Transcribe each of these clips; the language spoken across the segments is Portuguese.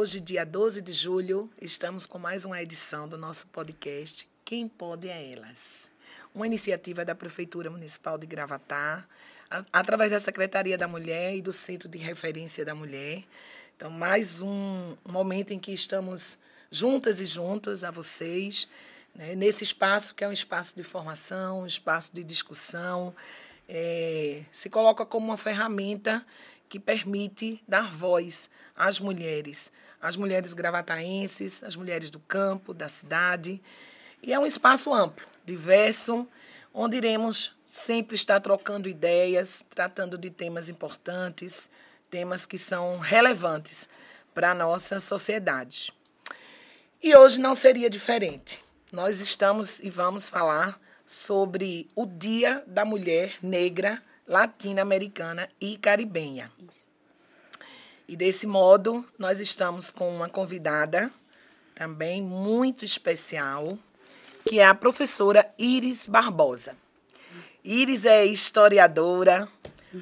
Hoje, dia 12 de julho, estamos com mais uma edição do nosso podcast Quem Pode é Elas. Uma iniciativa da Prefeitura Municipal de Gravatá, através da Secretaria da Mulher e do Centro de Referência da Mulher. Então, mais um momento em que estamos juntas e juntas a vocês, né, nesse espaço que é um espaço de formação, um espaço de discussão. É, se coloca como uma ferramenta que permite dar voz às mulheres, as mulheres gravataenses, as mulheres do campo, da cidade. E é um espaço amplo, diverso, onde iremos sempre estar trocando ideias, tratando de temas importantes, temas que são relevantes para a nossa sociedade. E hoje não seria diferente. Nós estamos e vamos falar sobre o Dia da Mulher Negra, Latino-Americana e Caribenha. Isso. E desse modo, nós estamos com uma convidada também muito especial, que é a professora Iris Barbosa. Iris é historiadora,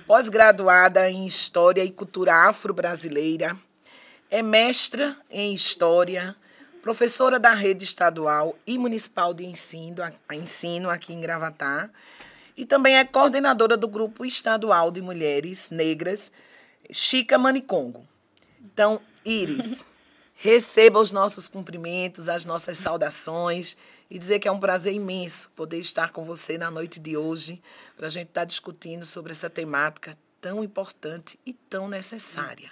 pós-graduada em História e Cultura Afro-Brasileira, é mestra em História, professora da Rede Estadual e Municipal de Ensino, ensino aqui em Gravatá, e também é coordenadora do Grupo Estadual de Mulheres Negras Chica Manicongo. Então, Iris, receba os nossos cumprimentos, as nossas saudações e dizer que é um prazer imenso poder estar com você na noite de hoje para a gente estar tá discutindo sobre essa temática tão importante e tão necessária.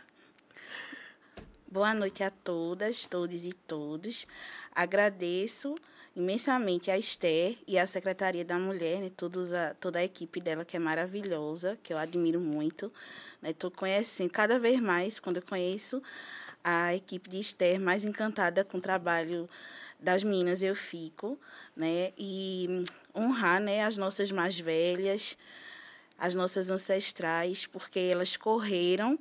Boa noite a todas, todos e todos. Agradeço imensamente a Esther e a Secretaria da Mulher, né, todos a, toda a equipe dela que é maravilhosa, que eu admiro muito. Estou né, conhecendo cada vez mais, quando eu conheço a equipe de Esther, mais encantada com o trabalho das meninas eu fico, né? E honrar, né, as nossas mais velhas, as nossas ancestrais, porque elas correram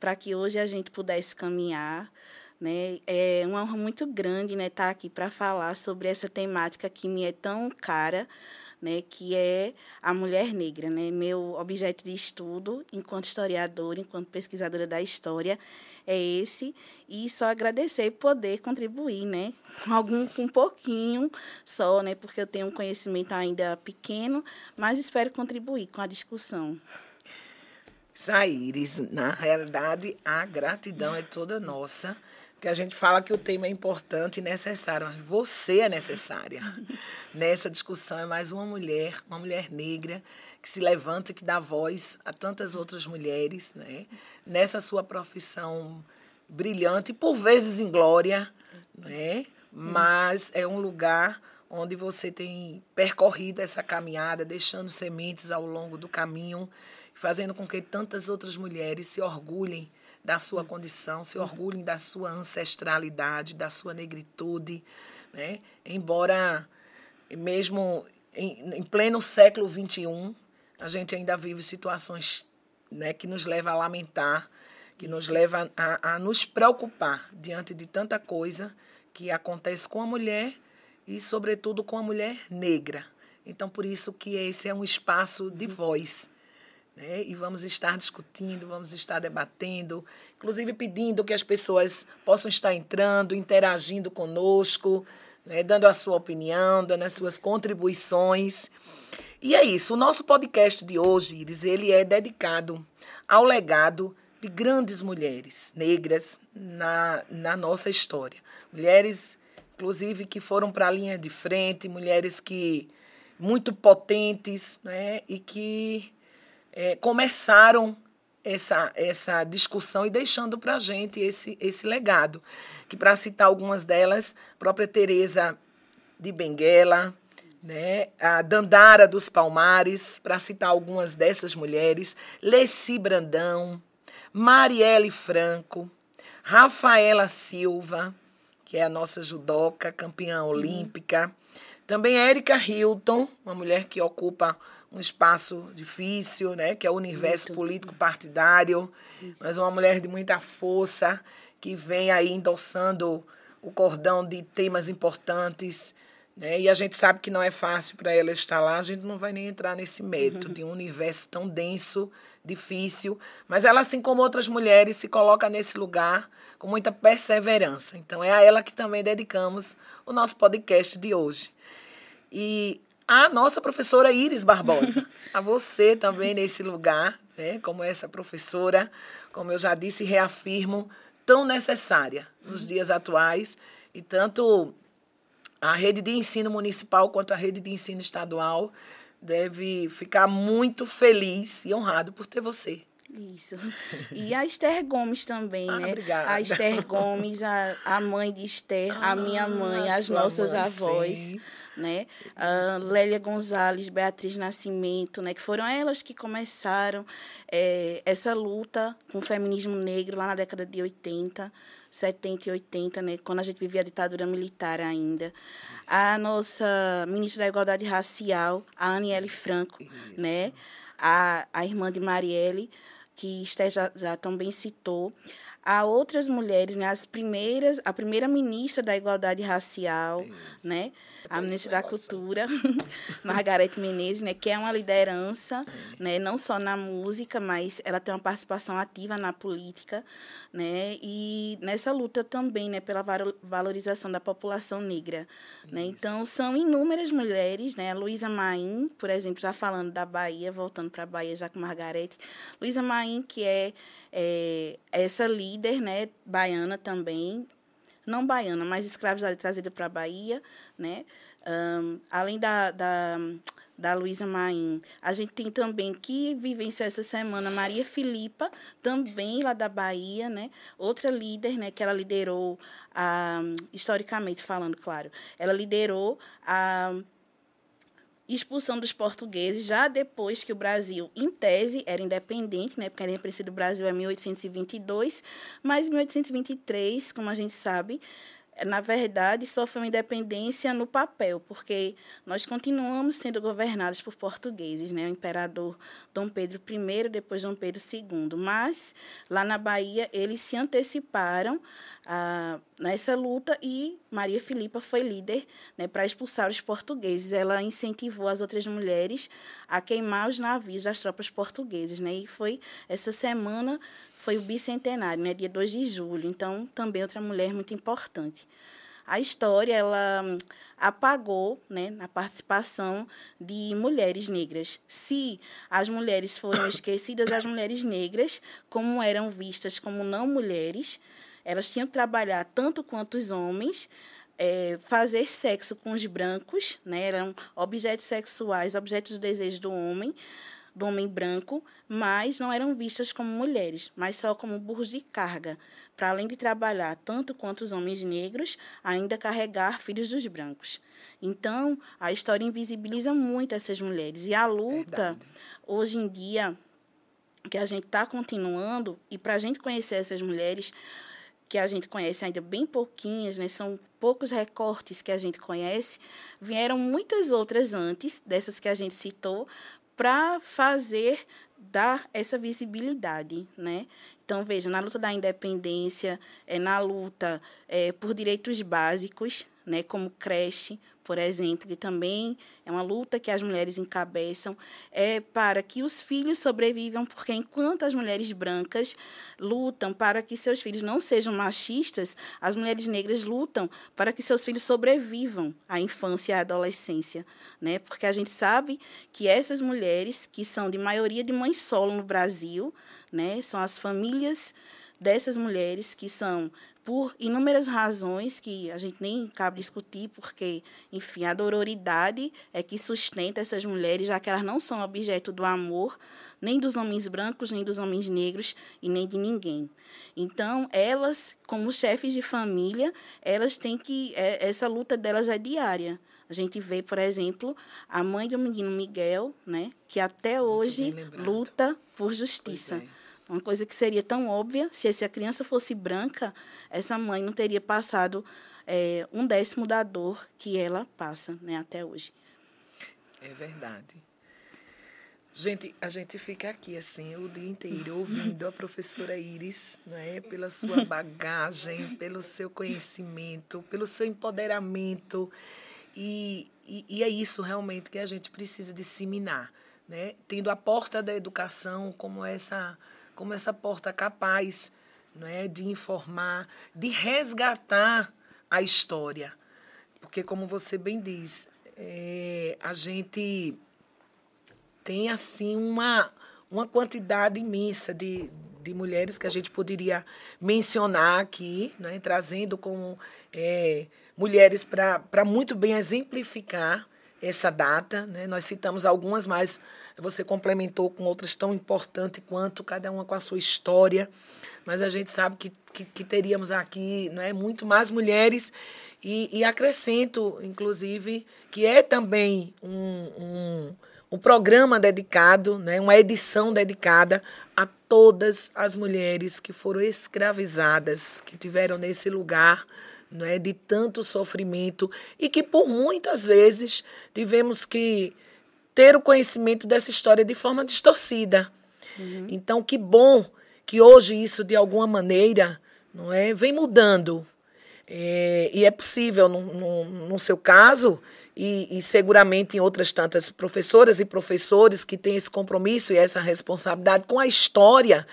para que hoje a gente pudesse caminhar, né? É uma honra muito grande né, estar tá aqui para falar sobre essa temática que me é tão cara, né, que é a mulher negra. Né? Meu objeto de estudo, enquanto historiadora, enquanto pesquisadora da história, é esse. E só agradecer poder contribuir, né? Algum, um pouquinho só, né? Porque eu tenho um conhecimento ainda pequeno, mas espero contribuir com a discussão. Saíres, na realidade, a gratidão é toda nossa porque a gente fala que o tema é importante e necessário, mas você é necessária. Nessa discussão é mais uma mulher, uma mulher negra, que se levanta e que dá voz a tantas outras mulheres, né? Nessa sua profissão brilhante, por vezes inglória, né? Mas é um lugar onde você tem percorrido essa caminhada, deixando sementes ao longo do caminho, fazendo com que tantas outras mulheres se orgulhem da sua condição, se orgulhem da sua ancestralidade, da sua negritude, né? Embora mesmo em, em pleno século XXI, a gente ainda vive situações né, que nos leva a lamentar, que Isso. nos leva a, a nos preocupar diante de tanta coisa que acontece com a mulher e, sobretudo, com a mulher negra. Então, por isso que esse é um espaço de uhum. voz né? E vamos estar discutindo, vamos estar debatendo, inclusive pedindo que as pessoas possam estar entrando, interagindo conosco, né? dando a sua opinião, dando as suas contribuições. E é isso. O nosso podcast de hoje, Iris, ele é dedicado ao legado de grandes mulheres negras na, na nossa história. Mulheres, inclusive, que foram para a linha de frente, mulheres que muito potentes, né? E que é, começaram essa, essa discussão e deixando para a gente esse, esse legado. Que, para citar algumas delas, a própria Tereza de Benguela, né? a Dandara dos Palmares, para citar algumas dessas mulheres, Leci Brandão, Marielle Franco, Rafaela Silva, que é a nossa judoca, campeã olímpica, também Érica Hilton, uma mulher que ocupa um espaço difícil, né, que é o universo Muito. político partidário, Isso. mas uma mulher de muita força que vem aí endossando o cordão de temas importantes, né? E a gente sabe que não é fácil para ela estar lá, a gente não vai nem entrar nesse mérito de um universo tão denso, difícil, mas ela assim como outras mulheres se coloca nesse lugar com muita perseverança. Então é a ela que também dedicamos o nosso podcast de hoje. E a nossa professora Iris Barbosa, a você também nesse lugar, né, como essa professora, como eu já disse, reafirmo, tão necessária nos dias atuais e tanto a rede de ensino municipal quanto a rede de ensino estadual deve ficar muito feliz e honrado por ter você. Isso. E a Esther Gomes também, ah, né? Obrigada. A Esther Gomes, a, a mãe de Esther, ah, a minha mãe, as nossas mãe, avós. Sim né? A Lélia Gonzalez, Beatriz Nascimento, né? Que foram elas que começaram é, essa luta com o feminismo negro lá na década de 80, 70 e 80, né? Quando a gente vivia a ditadura militar ainda. A nossa ministra da Igualdade Racial, a Aniele Franco, Isso. né? A, a irmã de Marielle, que Esté já, já também citou a outras mulheres, né? As primeiras, a primeira ministra da igualdade racial, Isso. né? a ministra é é, da Cultura, Margarete Menezes, né, que é uma liderança, né, não só na música, mas ela tem uma participação ativa na política, né, e nessa luta também, né, pela valorização da população negra, né. Isso. né? Então, são inúmeras mulheres, né? A Luísa Maim, por exemplo, já falando da Bahia, voltando para a Bahia já com Margarete. Luísa Maim, que é, é essa líder, né, baiana também, não baiana, mas escravizada e trazida para a Bahia, né? Um, além da, da, da Luísa Maim. A gente tem também que vivenciou essa semana Maria Filipa, também lá da Bahia, né? Outra líder, né? Que ela liderou, a, historicamente falando, claro, ela liderou a expulsão dos portugueses já depois que o Brasil, em tese, era independente, né? Porque a independência do Brasil é 1822, mas em 1823, como a gente sabe, na verdade, sofreu independência no papel, porque nós continuamos sendo governados por portugueses, né? o imperador Dom Pedro I, depois Dom Pedro II. Mas, lá na Bahia, eles se anteciparam a, ah, nessa luta e Maria Filipa foi líder né, para expulsar os portugueses. Ela incentivou as outras mulheres a queimar os navios das tropas portuguesas. Né? E foi essa semana foi o bicentenário, né, dia 2 de julho, então também outra mulher muito importante. A história ela hum, apagou né, a participação de mulheres negras. Se as mulheres foram esquecidas, as mulheres negras, como eram vistas como não mulheres, elas tinham que trabalhar tanto quanto os homens, é, fazer sexo com os brancos, né, eram objetos sexuais, objetos do desejo do homem, do homem branco, mas não eram vistas como mulheres, mas só como burros de carga, para além de trabalhar tanto quanto os homens negros, ainda carregar filhos dos brancos. Então, a história invisibiliza muito essas mulheres. E a luta, Verdade. hoje em dia, que a gente está continuando, e para a gente conhecer essas mulheres, que a gente conhece ainda bem pouquinhas, né? São poucos recortes que a gente conhece. Vieram muitas outras antes dessas que a gente citou, para fazer dar essa visibilidade, né? Então veja, na luta da independência, é na luta é, por direitos básicos, né, como creche, por exemplo, que também é uma luta que as mulheres encabeçam, é para que os filhos sobrevivam, porque enquanto as mulheres brancas lutam para que seus filhos não sejam machistas, as mulheres negras lutam para que seus filhos sobrevivam à infância e à adolescência, né? Porque a gente sabe que essas mulheres, que são de maioria de mães solo no Brasil, né? São as famílias dessas mulheres que são por inúmeras razões que a gente nem cabe discutir, porque, enfim, a dororidade é que sustenta essas mulheres, já que elas não são objeto do amor nem dos homens brancos, nem dos homens negros e nem de ninguém. Então, elas, como chefes de família, elas têm que é, essa luta delas é diária. A gente vê, por exemplo, a mãe do menino Miguel, né, que até hoje luta por justiça. É. Uma coisa que seria tão óbvia, se essa criança fosse branca, essa mãe não teria passado é, um décimo da dor que ela passa né, até hoje. É verdade. Gente, a gente fica aqui assim o dia inteiro ouvindo a professora Iris, né? Pela sua bagagem, pelo seu conhecimento, pelo seu empoderamento. E, e, e, é isso realmente que a gente precisa disseminar, né? Tendo a porta da educação como essa como essa porta capaz é, de informar, de resgatar a história. Porque, como você bem diz, é, a gente tem assim uma, uma quantidade imensa de, de mulheres que a gente poderia mencionar aqui, é, trazendo como é, mulheres para muito bem exemplificar essa data. Né? Nós citamos algumas, mas você complementou com outras tão importantes quanto, cada uma com a sua história. Mas a gente sabe que, que, que teríamos aqui né, muito mais mulheres. E, e, acrescento, inclusive, que é também um, um, um programa dedicado, né, uma edição dedicada a todas as mulheres que foram escravizadas, que tiveram nesse lugar não é de tanto sofrimento e que por muitas vezes tivemos que ter o conhecimento dessa história de forma distorcida. Uhum. Então, que bom que hoje isso de alguma maneira, não é, vem mudando. É, e é possível no, no, no seu caso e, e, seguramente em outras tantas professoras e professores que têm esse compromisso e essa responsabilidade com a história,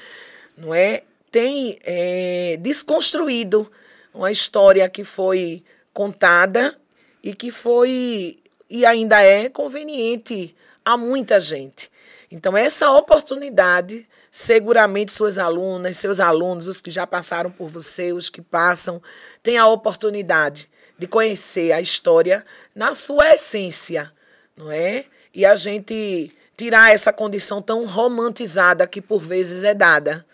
não é, tem é, desconstruído uma história que foi contada e que foi e ainda é conveniente a muita gente. Então, essa oportunidade, seguramente suas alunas, seus alunos, os que já passaram por você, os que passam, têm a oportunidade de conhecer a história na sua essência, não é? E a gente tirar essa condição tão romantizada que por vezes é dada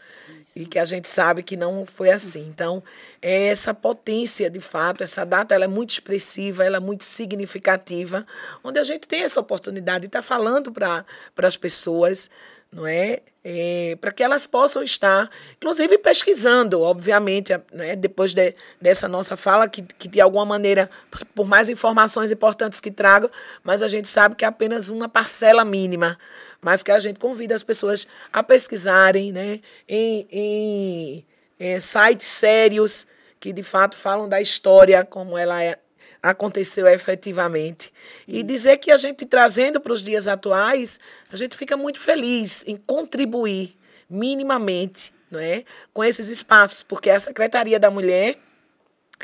isso. E que a gente sabe que não foi assim. Então, é essa potência, de fato, essa data ela é muito expressiva, ela é muito significativa, onde a gente tem essa oportunidade de estar tá falando para as pessoas, não é? É, para que elas possam estar, inclusive pesquisando, obviamente, né, depois de, dessa nossa fala, que, que de alguma maneira, por mais informações importantes que trago, mas a gente sabe que é apenas uma parcela mínima mas que a gente convida as pessoas a pesquisarem né, em, em, é, sites sérios que de fato falam da história como ela é, aconteceu efetivamente. E uhum. dizer que a gente trazendo para os dias atuais, a gente fica muito feliz em contribuir minimamente não é, com esses espaços, porque a Secretaria da Mulher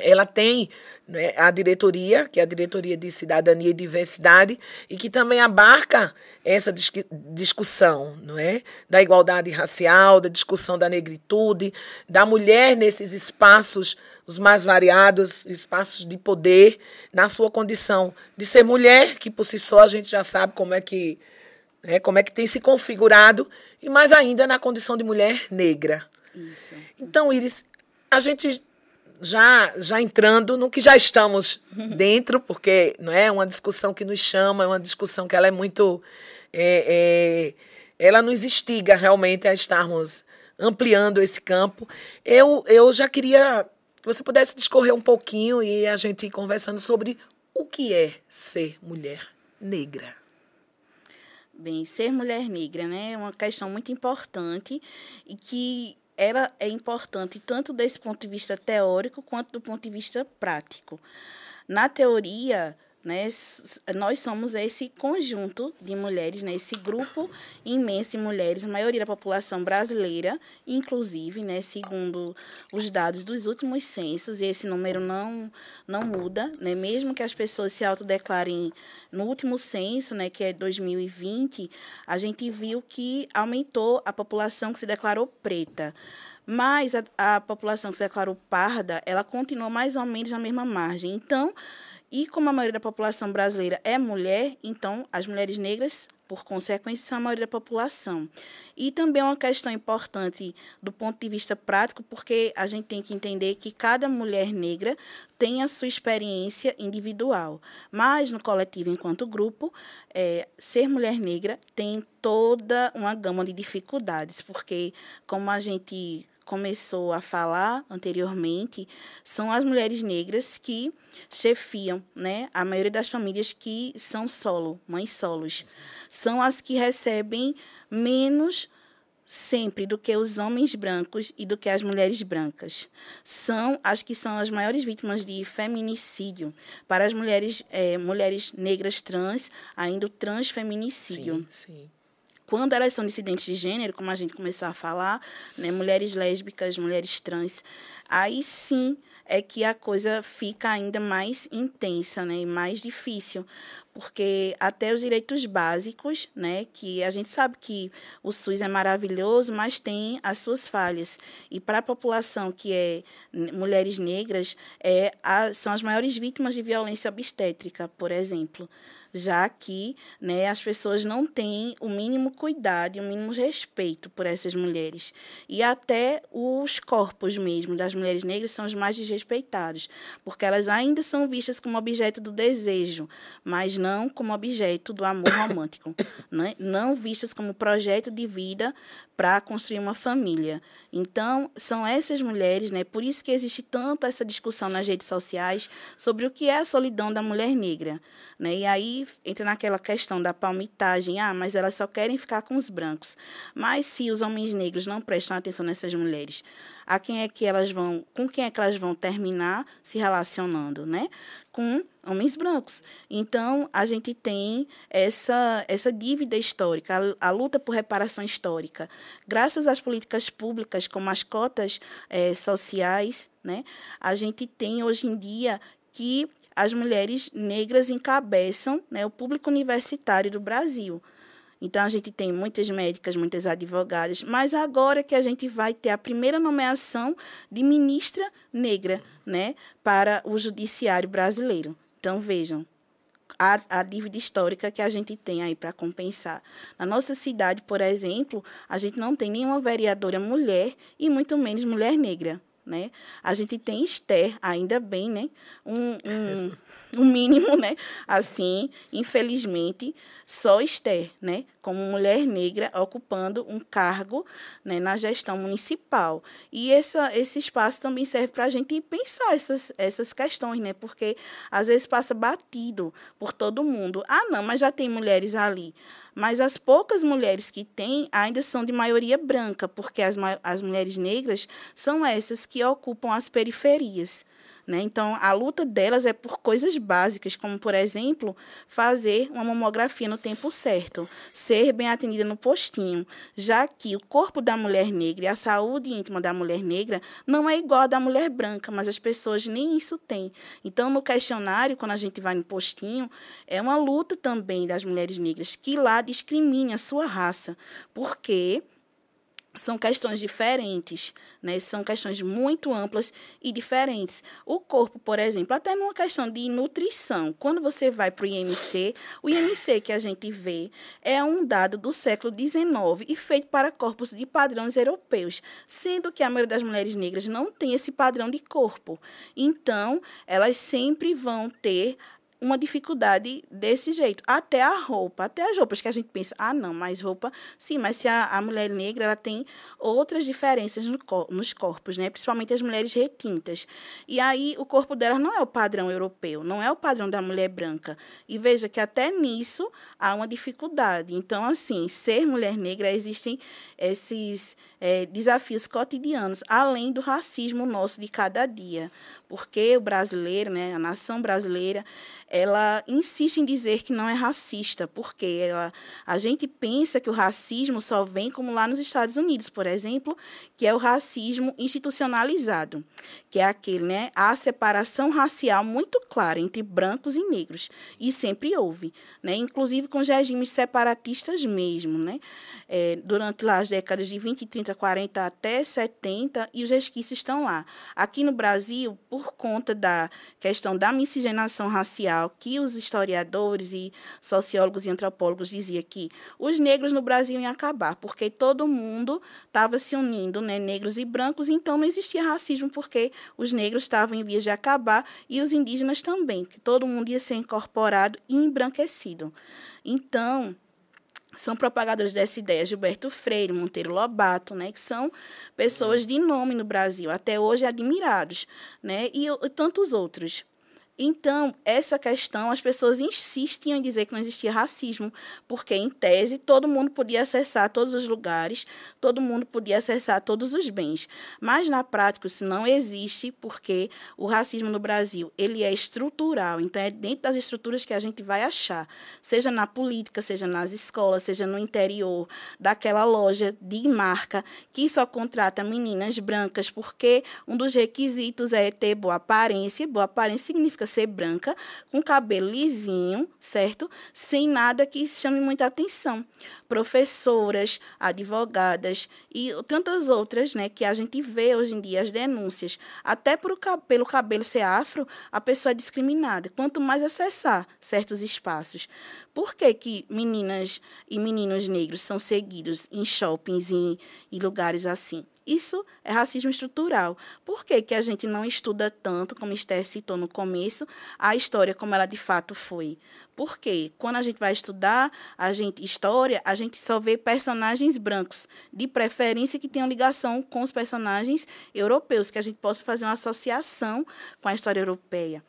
ela tem né, a diretoria, que é a Diretoria de Cidadania e Diversidade, e que também abarca essa dis discussão não é? da igualdade racial, da discussão da negritude, da mulher nesses espaços, os mais variados, espaços de poder, na sua condição de ser mulher, que por si só a gente já sabe como é que, né, como é que tem se configurado, e mais ainda na condição de mulher negra. Isso. Então, Iris, a gente já, já entrando no que já estamos dentro, porque não é, é uma discussão que nos chama, é uma discussão que ela é muito. É, é, ela nos instiga realmente a estarmos ampliando esse campo. Eu, eu já queria que você pudesse discorrer um pouquinho e a gente ir conversando sobre o que é ser mulher negra. Bem, ser mulher negra né, é uma questão muito importante e que ela é importante tanto desse ponto de vista teórico quanto do ponto de vista prático. Na teoria, né? Nós somos esse conjunto de mulheres, né? esse grupo imenso de mulheres, a maioria da população brasileira, inclusive, né? segundo os dados dos últimos censos, e esse número não, não muda, né? mesmo que as pessoas se autodeclarem no último censo, né? que é 2020, a gente viu que aumentou a população que se declarou preta. Mas a, a população que se declarou parda, ela continua mais ou menos na mesma margem. Então, e como a maioria da população brasileira é mulher, então as mulheres negras, por consequência, são a maioria da população. E também é uma questão importante do ponto de vista prático, porque a gente tem que entender que cada mulher negra tem a sua experiência individual. Mas no coletivo, enquanto grupo, é, ser mulher negra tem toda uma gama de dificuldades, porque como a gente começou a falar anteriormente, são as mulheres negras que chefiam, né? A maioria das famílias que são solo, mães solos, Sim. são as que recebem menos sempre do que os homens brancos e do que as mulheres brancas. São as que são as maiores vítimas de feminicídio. Para as mulheres, é, mulheres negras trans, ainda o transfeminicídio. Sim, sim quando elas são dissidentes de gênero, como a gente começou a falar, né, mulheres lésbicas, mulheres trans, aí sim é que a coisa fica ainda mais intensa, né, e mais difícil, porque até os direitos básicos, né, que a gente sabe que o SUS é maravilhoso, mas tem as suas falhas. E para a população que é mulheres negras, é a, são as maiores vítimas de violência obstétrica, por exemplo já que né, as pessoas não têm o mínimo cuidado e o mínimo respeito por essas mulheres. E até os corpos mesmo das mulheres negras são os mais desrespeitados, porque elas ainda são vistas como objeto do desejo, mas não como objeto do amor romântico, né? não vistas como projeto de vida para construir uma família. Então, são essas mulheres, né? por isso que existe tanto essa discussão nas redes sociais sobre o que é a solidão da mulher negra. Né? E aí entra naquela questão da palmitagem, ah, mas elas só querem ficar com os brancos. Mas se os homens negros não prestam atenção nessas mulheres, a quem é que elas vão, com quem é que elas vão terminar se relacionando, né? Com homens brancos. Então, a gente tem essa, essa dívida histórica, a, a, luta por reparação histórica. Graças às políticas públicas, como as cotas eh, sociais, né, a gente tem hoje em dia que as mulheres negras encabeçam né, o público universitário do Brasil. Então, a gente tem muitas médicas, muitas advogadas, mas agora que a gente vai ter a primeira nomeação de ministra negra né, para o judiciário brasileiro. Então, vejam a, a dívida histórica que a gente tem aí para compensar. Na nossa cidade, por exemplo, a gente não tem nenhuma vereadora mulher e muito menos mulher negra né? A gente tem Esther, ainda bem, né? Um, um, um mínimo, né? Assim, infelizmente, só Esther, né? Como mulher negra ocupando um cargo né? na gestão municipal. E essa, esse espaço também serve para a gente pensar essas, essas questões, né? Porque às vezes passa batido por todo mundo. Ah, não, mas já tem mulheres ali. Mas as poucas mulheres que têm ainda são de maioria branca, porque as, as mulheres negras são essas que ocupam as periferias. Né? Então, a luta delas é por coisas básicas, como, por exemplo, fazer uma mamografia no tempo certo, ser bem atendida no postinho, já que o corpo da mulher negra e a saúde íntima da mulher negra não é igual à da mulher branca, mas as pessoas nem isso têm. Então, no questionário, quando a gente vai no postinho, é uma luta também das mulheres negras que lá discrimina a sua raça, porque são questões diferentes, né? São questões muito amplas e diferentes. O corpo, por exemplo, até numa questão de nutrição, quando você vai para o IMC, o IMC que a gente vê é um dado do século XIX e feito para corpos de padrões europeus, sendo que a maioria das mulheres negras não tem esse padrão de corpo. Então, elas sempre vão ter uma dificuldade desse jeito. Até a roupa, até as roupas que a gente pensa, ah, não, mas roupa, sim, mas se a, a mulher negra ela tem outras diferenças no cor, nos corpos, né? Principalmente as mulheres retintas. E aí o corpo dela não é o padrão europeu, não é o padrão da mulher branca. E veja que até nisso há uma dificuldade. Então, assim, ser mulher negra existem esses é, desafios cotidianos, além do racismo nosso de cada dia, porque o brasileiro, né, a nação brasileira, ela insiste em dizer que não é racista, porque ela, a gente pensa que o racismo só vem como lá nos Estados Unidos, por exemplo, que é o racismo institucionalizado, que é aquele, né, a separação racial muito clara entre brancos e negros, e sempre houve, né, inclusive com os regimes separatistas mesmo, né, é, durante lá as décadas de 20 e 30 50, 40 até 70 e os resquícios estão lá. Aqui no Brasil, por conta da questão da miscigenação racial, que os historiadores e sociólogos e antropólogos diziam que os negros no Brasil iam acabar, porque todo mundo estava se unindo, né, negros e brancos, então não existia racismo porque os negros estavam em vias de acabar e os indígenas também, que todo mundo ia ser incorporado e embranquecido. Então, são propagadores dessa ideia Gilberto Freire, Monteiro Lobato, né, que são pessoas uhum. de nome no Brasil, até hoje admirados, né, e, e tantos outros. Então, essa questão, as pessoas insistem em dizer que não existia racismo, porque, em tese, todo mundo podia acessar todos os lugares, todo mundo podia acessar todos os bens. Mas, na prática, isso não existe, porque o racismo no Brasil ele é estrutural. Então, é dentro das estruturas que a gente vai achar, seja na política, seja nas escolas, seja no interior daquela loja de marca que só contrata meninas brancas, porque um dos requisitos é ter boa aparência, e boa aparência significa ser branca, com cabelo lisinho, certo? Sem nada que chame muita atenção. Professoras, advogadas e tantas outras, né, que a gente vê hoje em dia as denúncias. Até pelo cabelo ser afro, a pessoa é discriminada. Quanto mais acessar certos espaços. Por que, que meninas e meninos negros são seguidos em shoppings e em lugares assim? Isso é racismo estrutural. Por que, que a gente não estuda tanto, como Esther citou no começo, a história como ela de fato foi? Porque quando a gente vai estudar a gente história, a gente só vê personagens brancos, de preferência que tenham ligação com os personagens europeus, que a gente possa fazer uma associação com a história europeia.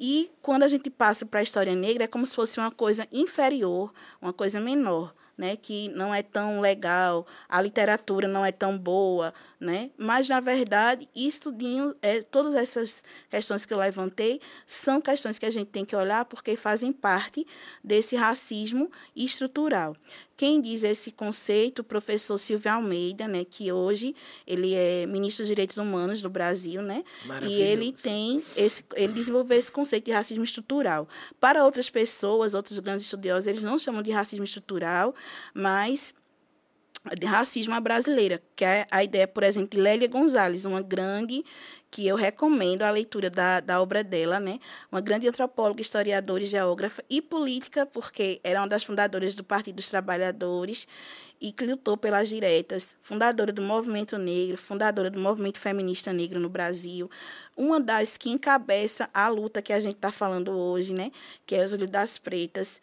E quando a gente passa para a história negra, é como se fosse uma coisa inferior, uma coisa menor né, que não é tão legal, a literatura não é tão boa, né? Mas na verdade, estudinho, é, todas essas questões que eu levantei são questões que a gente tem que olhar porque fazem parte desse racismo estrutural. Quem diz esse conceito, o professor Silvio Almeida, né, que hoje ele é ministro dos Direitos Humanos do Brasil, né? E ele tem esse ele desenvolveu esse conceito de racismo estrutural. Para outras pessoas, outros grandes estudiosos, eles não chamam de racismo estrutural, mas de racismo à brasileira, que é a ideia, por exemplo, de Lélia Gonzalez, uma grande, que eu recomendo a leitura da, da obra dela, né? uma grande antropóloga, historiadora e geógrafa, e política, porque era é uma das fundadoras do Partido dos Trabalhadores e que lutou pelas diretas, fundadora do movimento negro, fundadora do movimento feminista negro no Brasil, uma das que encabeça a luta que a gente está falando hoje, né? que é os olhos das pretas,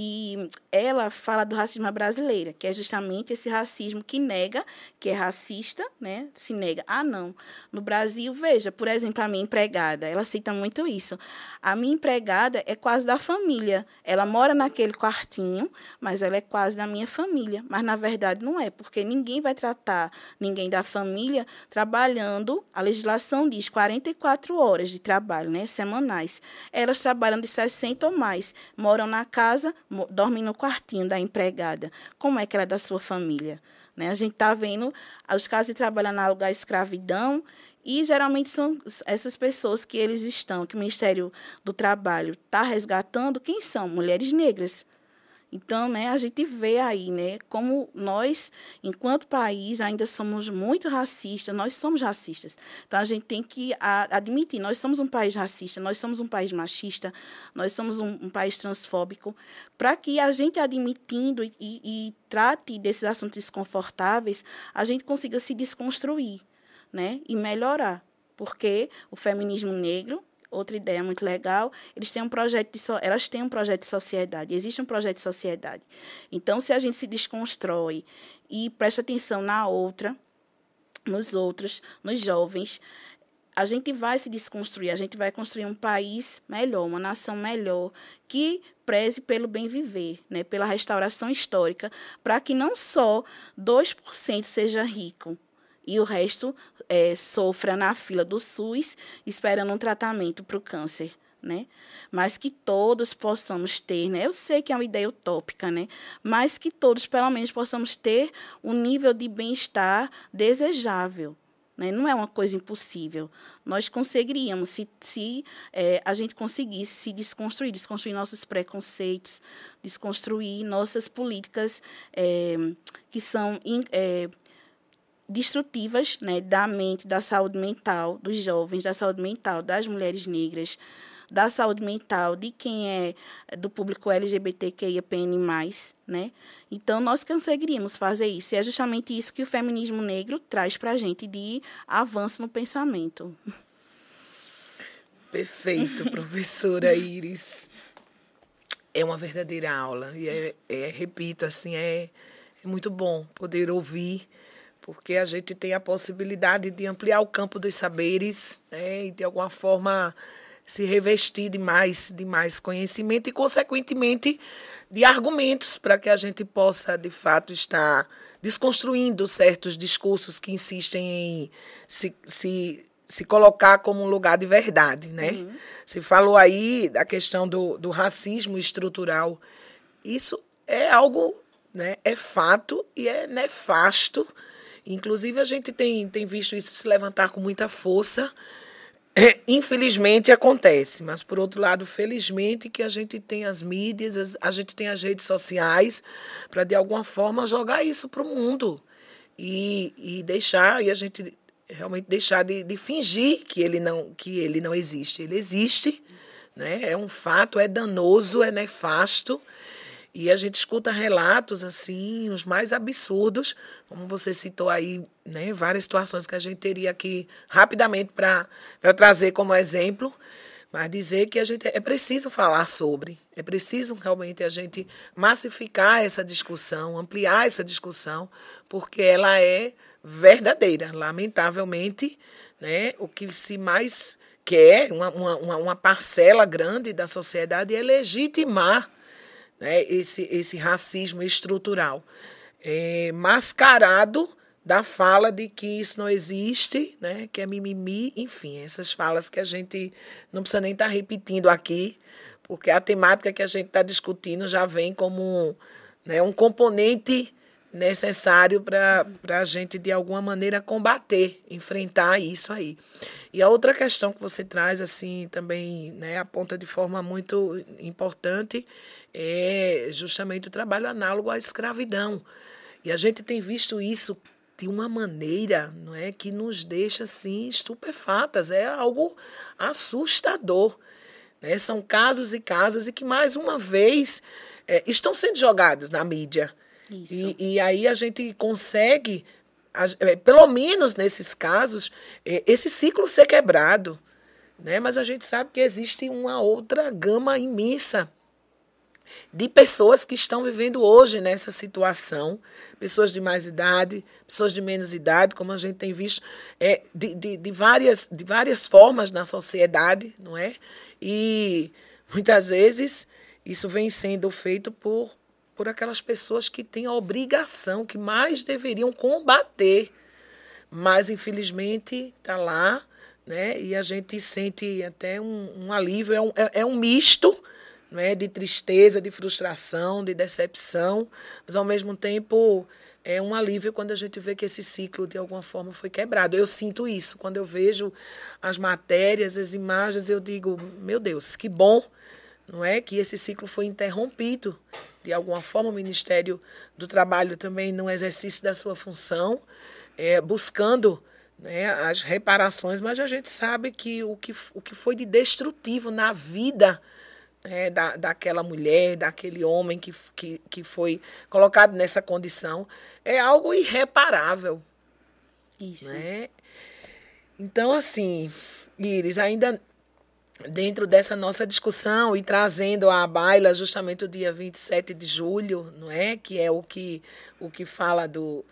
e ela fala do racismo brasileiro, que é justamente esse racismo que nega, que é racista, né? Se nega. Ah, não. No Brasil, veja, por exemplo, a minha empregada, ela cita muito isso. A minha empregada é quase da família. Ela mora naquele quartinho, mas ela é quase da minha família. Mas na verdade não é, porque ninguém vai tratar ninguém da família trabalhando. A legislação diz 44 horas de trabalho, né? Semanais. Elas trabalham de 60 ou mais, moram na casa dorme no quartinho da empregada. Como é que ela é da sua família? Né? A gente está vendo os casos de trabalho análogo à escravidão e geralmente são essas pessoas que eles estão, que o Ministério do Trabalho está resgatando, quem são? Mulheres negras. Então, né, a gente vê aí, né, como nós, enquanto país, ainda somos muito racistas, nós somos racistas. Então, a gente tem que a, admitir, nós somos um país racista, nós somos um país machista, nós somos um, um país transfóbico, para que a gente admitindo e, e, e trate desses assuntos desconfortáveis, a gente consiga se desconstruir, né, e melhorar. Porque o feminismo negro outra ideia muito legal, eles têm um projeto de so, elas têm um projeto de sociedade, existe um projeto de sociedade. Então, se a gente se desconstrói e presta atenção na outra, nos outros, nos jovens, a gente vai se desconstruir, a gente vai construir um país melhor, uma nação melhor, que preze pelo bem viver, né, pela restauração histórica, para que não só 2% seja rico e o resto é, sofra na fila do SUS esperando um tratamento para o câncer. Né? Mas que todos possamos ter, né? Eu sei que é uma ideia utópica, né? Mas que todos, pelo menos, possamos ter um nível de bem-estar desejável, né? Não é uma coisa impossível. Nós conseguiríamos se, se é, a gente conseguisse se desconstruir, desconstruir nossos preconceitos, desconstruir nossas políticas é, que são in, é, destrutivas né, da mente, da saúde mental dos jovens, da saúde mental das mulheres negras, da saúde mental de quem é, é do público LGBTQIAPN+. Né? Então, nós conseguiríamos fazer isso. E é justamente isso que o feminismo negro traz para a gente de avanço no pensamento. Perfeito, professora Iris. É uma verdadeira aula. E, é, é repito, assim, é, é muito bom poder ouvir porque a gente tem a possibilidade de ampliar o campo dos saberes né, e, de alguma forma, se revestir de mais, de mais conhecimento e, consequentemente, de argumentos para que a gente possa, de fato, estar desconstruindo certos discursos que insistem em se, se, se colocar como um lugar de verdade. Né? Uhum. Você falou aí da questão do, do racismo estrutural. Isso é algo, né, é fato e é nefasto Inclusive, a gente tem, tem visto isso se levantar com muita força. É, infelizmente acontece, mas por outro lado, felizmente que a gente tem as mídias, a gente tem as redes sociais para de alguma forma jogar isso para o mundo e, e deixar e a gente realmente deixar de, de fingir que ele não que ele não existe. Ele existe, né? É um fato, é danoso, é nefasto e a gente escuta relatos assim, os mais absurdos, como você citou aí, né, várias situações que a gente teria aqui rapidamente para trazer como exemplo, mas dizer que a gente é preciso falar sobre, é preciso realmente a gente massificar essa discussão, ampliar essa discussão, porque ela é verdadeira, lamentavelmente, né, o que se mais quer, uma, uma, uma parcela grande da sociedade é legitimar né, esse, esse racismo estrutural, é, mascarado da fala de que isso não existe, né, que é mimimi, enfim, essas falas que a gente não precisa nem estar tá repetindo aqui, porque a temática que a gente está discutindo já vem como né, um componente necessário para a gente, de alguma maneira, combater, enfrentar isso aí. E a outra questão que você traz, assim, também né, aponta de forma muito importante, é justamente o trabalho análogo à escravidão. E a gente tem visto isso de uma maneira não é que nos deixa assim estupefatas, é algo assustador. Né? São casos e casos e que, mais uma vez, é, estão sendo jogados na mídia. Isso. E, e aí a gente consegue, é, pelo menos nesses casos, é, esse ciclo ser quebrado. Né? Mas a gente sabe que existe uma outra gama imensa de pessoas que estão vivendo hoje nessa situação, pessoas de mais idade, pessoas de menos idade, como a gente tem visto, é, de, de, de, várias, de várias formas na sociedade, não é? E muitas vezes isso vem sendo feito por por aquelas pessoas que têm a obrigação, que mais deveriam combater. Mas, infelizmente, está lá, né? E a gente sente até um, um alívio, é um, é, é um misto né? de tristeza, de frustração, de decepção, mas ao mesmo tempo é um alívio quando a gente vê que esse ciclo de alguma forma foi quebrado. Eu sinto isso quando eu vejo as matérias, as imagens, eu digo, meu Deus, que bom, não é que esse ciclo foi interrompido de alguma forma, o Ministério do Trabalho também no exercício da sua função, é, buscando né, as reparações, mas a gente sabe que o que, o que foi de destrutivo na vida né, da, daquela mulher, daquele homem que, que, que foi colocado nessa condição, é algo irreparável. Isso. Né? Então, assim, Iris, ainda dentro dessa nossa discussão e trazendo à baila justamente o dia 27 de julho, não é? Que é o que, o que fala do,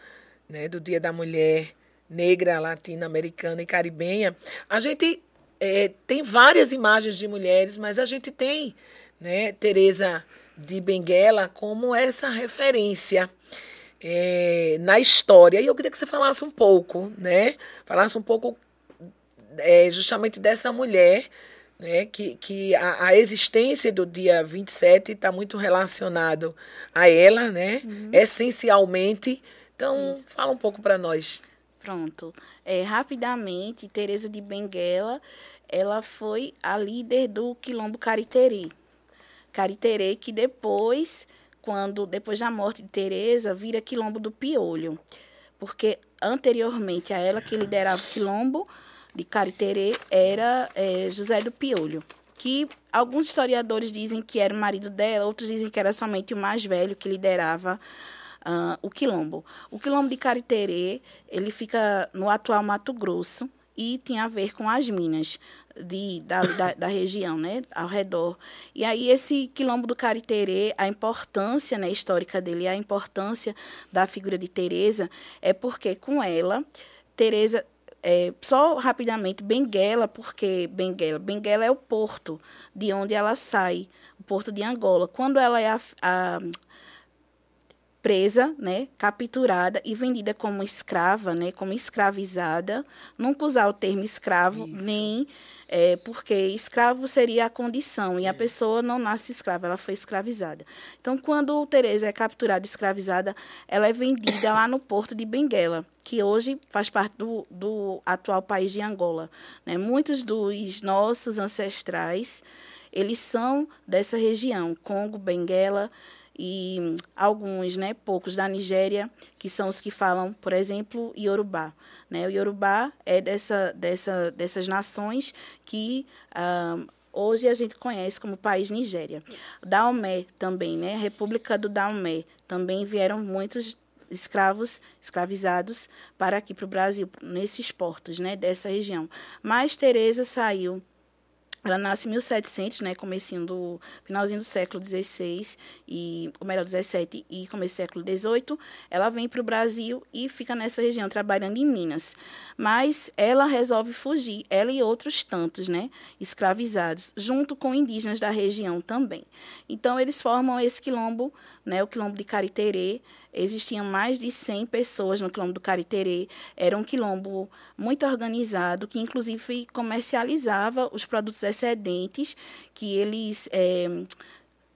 né, do Dia da Mulher Negra, Latino-Americana e Caribenha. A gente é, tem várias imagens de mulheres, mas a gente tem né, Teresa de Benguela como essa referência. É, na história, e eu queria que você falasse um pouco, né? Falasse um pouco é, justamente dessa mulher né, que, que a, a, existência do dia 27 está muito relacionado a ela, né, uhum. essencialmente. Então, Isso. fala um pouco para nós. Pronto. É, rapidamente, Teresa de Benguela, ela foi a líder do Quilombo Cariterê. Cariterê que depois, quando depois da morte de Teresa, vira Quilombo do Piolho. Porque anteriormente a ela que liderava o Quilombo, de Cariterê era é, José do Piolho, que alguns historiadores dizem que era o marido dela, outros dizem que era somente o mais velho que liderava uh, o quilombo. O quilombo de Cariterê, ele fica no atual Mato Grosso e tinha a ver com as minas de, da, da, da, região, né, ao redor. E aí esse quilombo do Cariterê, a importância né, histórica dele, a importância da figura de Teresa é porque com ela Teresa é, só rapidamente, Benguela, porque Benguela? Benguela é o porto de onde ela sai, o porto de Angola. Quando ela é a, a presa, né, capturada e vendida como escrava, né, como escravizada. Nunca usar o termo escravo, Isso. nem é, porque escravo seria a condição e é. a pessoa não nasce escrava, ela foi escravizada. Então, quando Teresa é capturada, escravizada, ela é vendida lá no porto de Benguela, que hoje faz parte do, do atual país de Angola. Né? Muitos dos nossos ancestrais, eles são dessa região, Congo, Benguela, e alguns, né, poucos da Nigéria, que são os que falam, por exemplo, Yorubá. Né? O Yorubá é dessa, dessa, dessas nações que hoje a gente conhece como país Nigéria. Daomé também, né? República do Daomé. Também vieram muitos escravos, escravizados para aqui para o Brasil, nesses portos, né, dessa região. Mas Teresa saiu ela nasce em 1700, né, comecinho do finalzinho do século XVI e ou melhor 17 e começo do século XVIII. Ela vem para o Brasil e fica nessa região trabalhando em Minas. Mas ela resolve fugir, ela e outros tantos, né, escravizados, junto com indígenas da região também. Então eles formam esse quilombo, né, o quilombo de Cariterê, Existiam mais de 100 pessoas no quilombo do Cariterê. Era um quilombo muito organizado, que inclusive comercializava os produtos excedentes que eles é,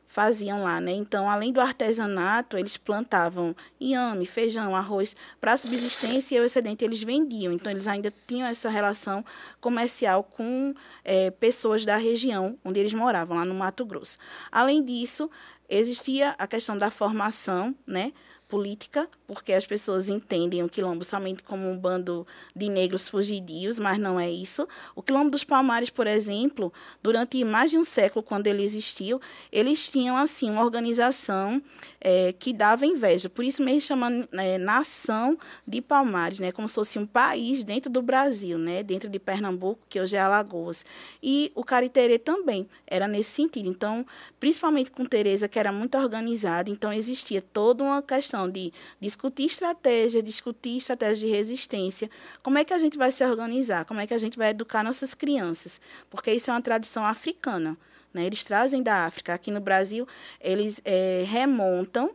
faziam lá, né? Então, além do artesanato, eles plantavam inhame, feijão, arroz para subsistência e o excedente eles vendiam. Então, eles ainda tinham essa relação comercial com é, pessoas da região onde eles moravam, lá no Mato Grosso. Além disso, existia a questão da formação, né? política porque as pessoas entendem o quilombo somente como um bando de negros fugidios, mas não é isso. O quilombo dos Palmares, por exemplo, durante mais de um século, quando ele existiu, eles tinham assim uma organização é, que dava inveja. Por isso mesmo chamam é, nação de Palmares, né? Como se fosse um país dentro do Brasil, né? Dentro de Pernambuco, que hoje é Alagoas. E o Cariterê também era nesse sentido. Então, principalmente com Tereza, que era muito organizada, então existia toda uma questão de, de discutir estratégia, discutir estratégia de resistência. Como é que a gente vai se organizar? Como é que a gente vai educar nossas crianças? Porque isso é uma tradição africana. Né? Eles trazem da África. Aqui no Brasil, eles é, remontam.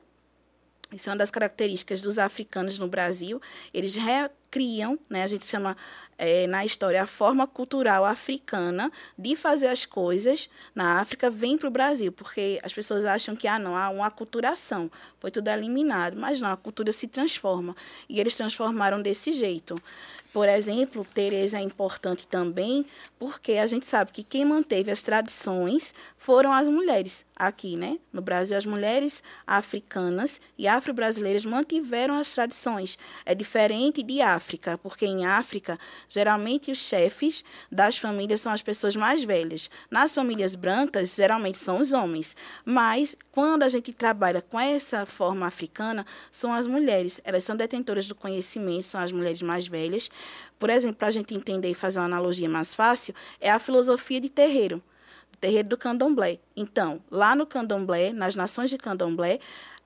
Isso é uma das características dos africanos no Brasil. Eles re criam, né, a gente chama é, na história a forma cultural africana de fazer as coisas na África vem para o Brasil, porque as pessoas acham que ah, não, há uma aculturação, foi tudo eliminado, mas não, a cultura se transforma e eles transformaram desse jeito. Por exemplo, Tereza é importante também, porque a gente sabe que quem manteve as tradições foram as mulheres aqui, né? No Brasil, as mulheres africanas e afro-brasileiras mantiveram as tradições. É diferente de África África, porque em África, geralmente os chefes das famílias são as pessoas mais velhas. Nas famílias brancas, geralmente são os homens. Mas quando a gente trabalha com essa forma africana, são as mulheres. Elas são detentoras do conhecimento, são as mulheres mais velhas. Por exemplo, para a gente entender e fazer uma analogia mais fácil, é a filosofia de terreiro terreiro do candomblé. Então, lá no candomblé, nas nações de candomblé,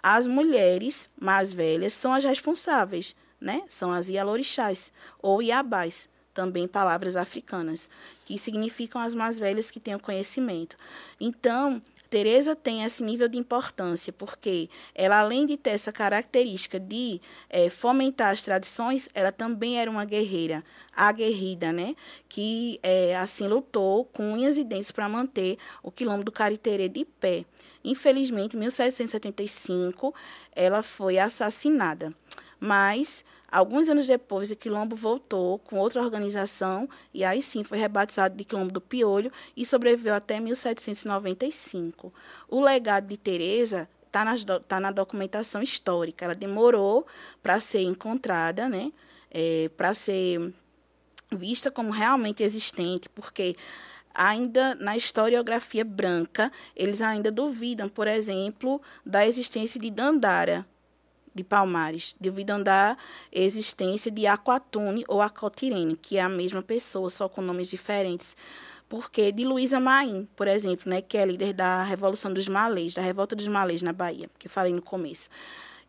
as mulheres mais velhas são as responsáveis né? São as Yalorixás ou Iabás, também palavras africanas, que significam as mais velhas que têm o conhecimento. Então, Teresa tem esse nível de importância, porque ela, além de ter essa característica de é, fomentar as tradições, ela também era uma guerreira, aguerrida, né? Que, é, assim, lutou com unhas e dentes para manter o quilombo do Cariterê de pé. Infelizmente, em 1775, ela foi assassinada. Mas Alguns anos depois, o Quilombo voltou com outra organização e aí sim foi rebatizado de Quilombo do Piolho e sobreviveu até 1795. O legado de Teresa está tá na documentação histórica. Ela demorou para ser encontrada, né? É, para ser vista como realmente existente, porque ainda na historiografia branca, eles ainda duvidam, por exemplo, da existência de Dandara, de Palmares, devido à existência de Aquatune ou Acotirene, que é a mesma pessoa, só com nomes diferentes. Porque de Luísa Maim, por exemplo, né, que é líder da Revolução dos Malês, da Revolta dos Malês na Bahia, que eu falei no começo.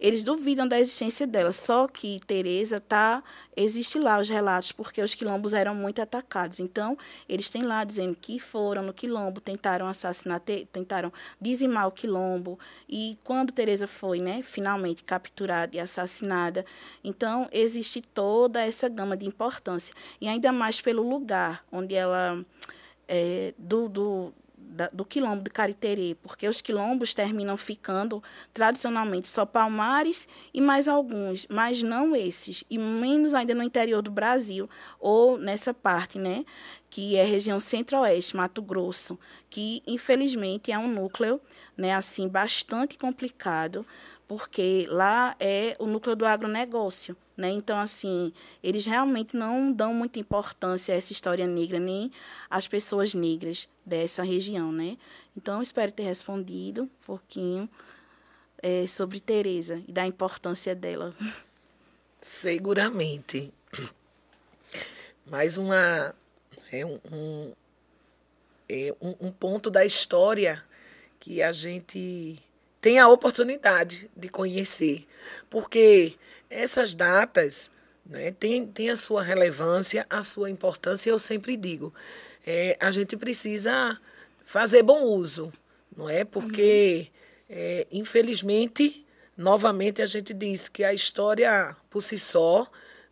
Eles duvidam da existência dela, só que Teresa tá existe lá os relatos porque os quilombos eram muito atacados. Então, eles têm lá dizendo que foram no quilombo, tentaram assassinar, tentaram dizimar o quilombo. E quando Teresa foi, né, finalmente capturada e assassinada, então existe toda essa gama de importância e ainda mais pelo lugar onde ela é, do, do, da, do quilombo de Cariterê, porque os quilombos terminam ficando tradicionalmente só palmares e mais alguns, mas não esses, e menos ainda no interior do Brasil, ou nessa parte, né, que é região centro-oeste, Mato Grosso, que infelizmente é um núcleo, né, assim, bastante complicado, porque lá é o núcleo do agronegócio. Né? Então, assim, eles realmente não dão muita importância a essa história negra, nem às pessoas negras dessa região, né? Então, espero ter respondido um pouquinho é, sobre Tereza e da importância dela. Seguramente. Mais uma... É um, é um, um ponto da história que a gente tem a oportunidade de conhecer. Porque essas datas né, têm tem a sua relevância, a sua importância, eu sempre digo. É, a gente precisa fazer bom uso, não é? Porque, uhum. é, infelizmente, novamente a gente diz que a história por si só,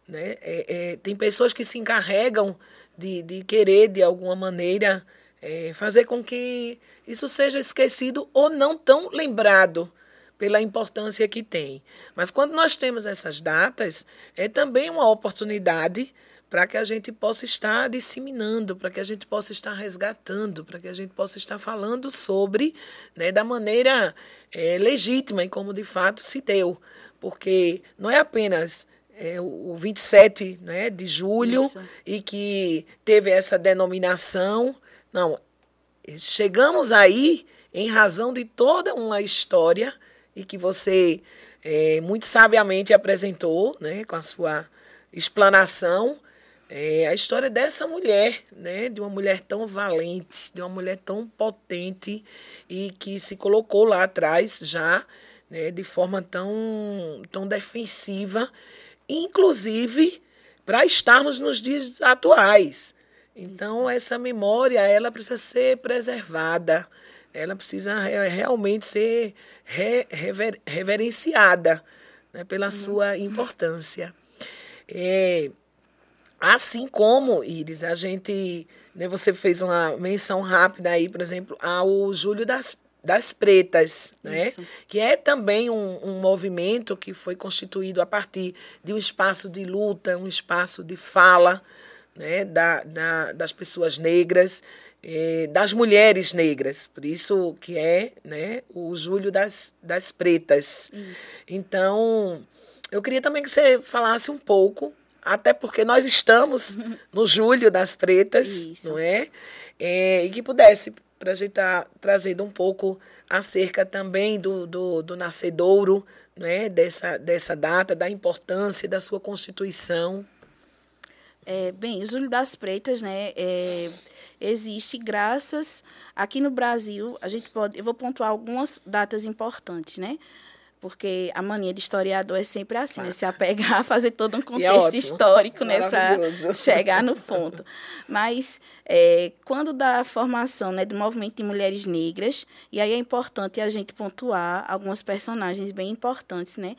né, é, é tem pessoas que se encarregam de, de querer, de alguma maneira, é, fazer com que isso seja esquecido ou não tão lembrado pela importância que tem. Mas quando nós temos essas datas, é também uma oportunidade para que a gente possa estar disseminando, para que a gente possa estar resgatando, para que a gente possa estar falando sobre, né, da maneira é, legítima e como de fato se deu. Porque não é apenas é, o 27 né, de julho Isso. e que teve essa denominação. Não, chegamos aí em razão de toda uma história e que você é, muito sabiamente apresentou né, com a sua explanação. É, a história dessa mulher, né, de uma mulher tão valente, de uma mulher tão potente e que se colocou lá atrás já né, de forma tão, tão defensiva, inclusive para estarmos nos dias atuais. Então, Isso. essa memória ela precisa ser preservada, ela precisa é, realmente ser re, rever, reverenciada né, pela uhum. sua importância. É, assim como, Iris, a gente. Né, você fez uma menção rápida aí, por exemplo, ao Júlio das, das Pretas, né? que é também um, um movimento que foi constituído a partir de um espaço de luta, um espaço de fala né, da, da das pessoas negras é, das mulheres negras, por isso que é né, o Julho das, das Pretas. Isso. Então, eu queria também que você falasse um pouco, até porque nós estamos no Julho das Pretas, isso. não é? é? E que pudesse, para a gente estar tá trazendo um pouco acerca também do, do, do nascedouro, né, dessa, dessa data, da importância da sua constituição. É, bem, o Júlio das Pretas, né, é, existe graças aqui no Brasil, a gente pode, eu vou pontuar algumas datas importantes, né? Porque a mania de historiador é sempre assim, né? Se apegar, a fazer todo um é contexto é histórico, né? Para chegar no ponto. Mas é, quando da formação né, do movimento de mulheres negras, e aí é importante a gente pontuar algumas personagens bem importantes, né?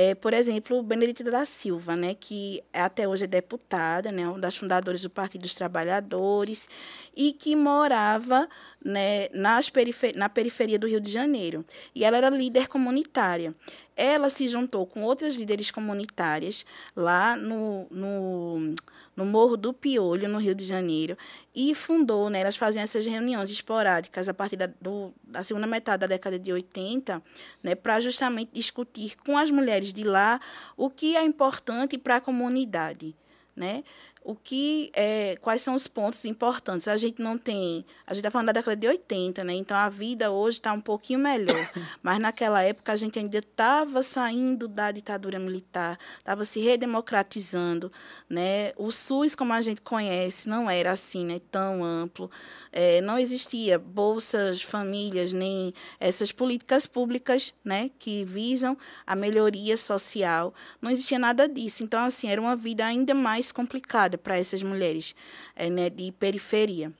É, por exemplo, Benedita da Silva, né, que é até hoje é deputada, né, uma das fundadoras do Partido dos Trabalhadores, e que morava né, nas perifer na periferia do Rio de Janeiro. E ela era líder comunitária. Ela se juntou com outras líderes comunitárias lá no, no, no Morro do Piolho, no Rio de Janeiro, e fundou, né, elas faziam essas reuniões esporádicas a partir da, do, da segunda metade da década de 80, né, para justamente discutir com as mulheres de lá o que é importante para a comunidade. Né? o que é, quais são os pontos importantes. A gente não tem, a gente está falando da década de 80, né? Então a vida hoje está um pouquinho melhor, mas naquela época a gente ainda estava saindo da ditadura militar, estava se redemocratizando, né? O SUS como a gente conhece não era assim, né? Tão amplo, é, não existia bolsas famílias nem essas políticas públicas, né? Que visam a melhoria social, não existia nada disso. Então assim era uma vida ainda mais complicada para essas mulheres eh, né, de periferia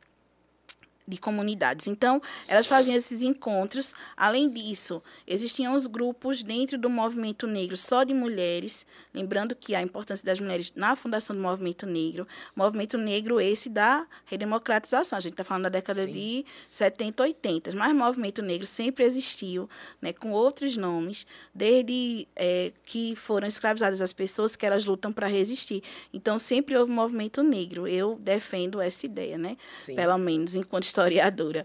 de comunidades. Então, elas faziam esses encontros. Além disso, existiam os grupos dentro do movimento negro só de mulheres, lembrando que a importância das mulheres na fundação do movimento negro, movimento negro esse da redemocratização. A gente está falando da década Sim. de 70, 80, mas movimento negro sempre existiu, né, com outros nomes, desde é, que foram escravizadas as pessoas que elas lutam para resistir. Então, sempre houve movimento negro. Eu defendo essa ideia, né? Sim. Pelo menos enquanto historiadora.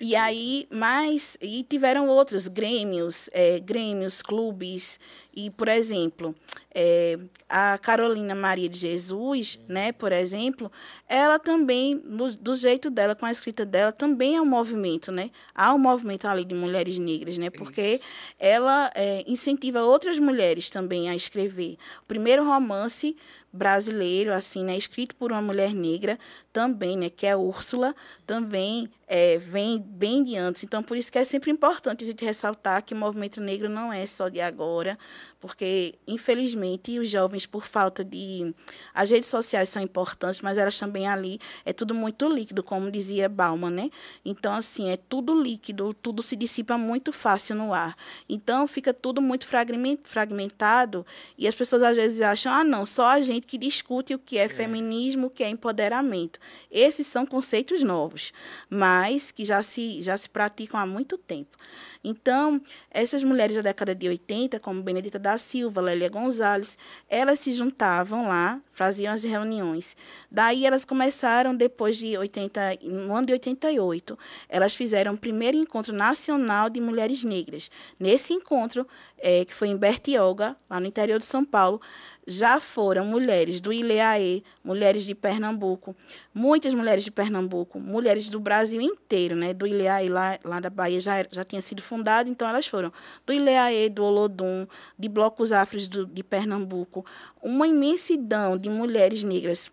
E aí, mas e tiveram outros grêmios, é, grêmios, clubes e, por exemplo, é, a Carolina Maria de Jesus, uhum. né? Por exemplo, ela também no, do jeito dela, com a escrita dela, também é um movimento, né? Há um movimento ali de mulheres negras, né? Porque Isso. ela é, incentiva outras mulheres também a escrever. O primeiro romance brasileiro, assim, né? Escrito por uma mulher negra, também, né, que é a Úrsula, também é, vem bem de antes. Então, por isso que é sempre importante a gente ressaltar que o movimento negro não é só de agora, porque, infelizmente, os jovens, por falta de. As redes sociais são importantes, mas elas também ali é tudo muito líquido, como dizia Bauman, né? Então, assim, é tudo líquido, tudo se dissipa muito fácil no ar. Então, fica tudo muito fragmentado e as pessoas às vezes acham, ah, não, só a gente que discute o que é, é. feminismo, o que é empoderamento. Esses são conceitos novos, mas que já se, já se praticam há muito tempo. Então, essas mulheres da década de 80, como Benedita da Silva, Lélia Gonzalez, elas se juntavam lá, faziam as reuniões. Daí elas começaram depois de 80, no ano de 88, elas fizeram o primeiro encontro nacional de mulheres negras. Nesse encontro, é, que foi em Bertioga, lá no interior de São Paulo, já foram mulheres do Ileaê, mulheres de Pernambuco, muitas mulheres de Pernambuco, mulheres do Brasil inteiro, né? Do Ileaê, lá, lá da Bahia, já, já tinha sido fundado, então elas foram do Ileaê, do Olodum, de blocos afros do, de Pernambuco, uma imensidão de mulheres negras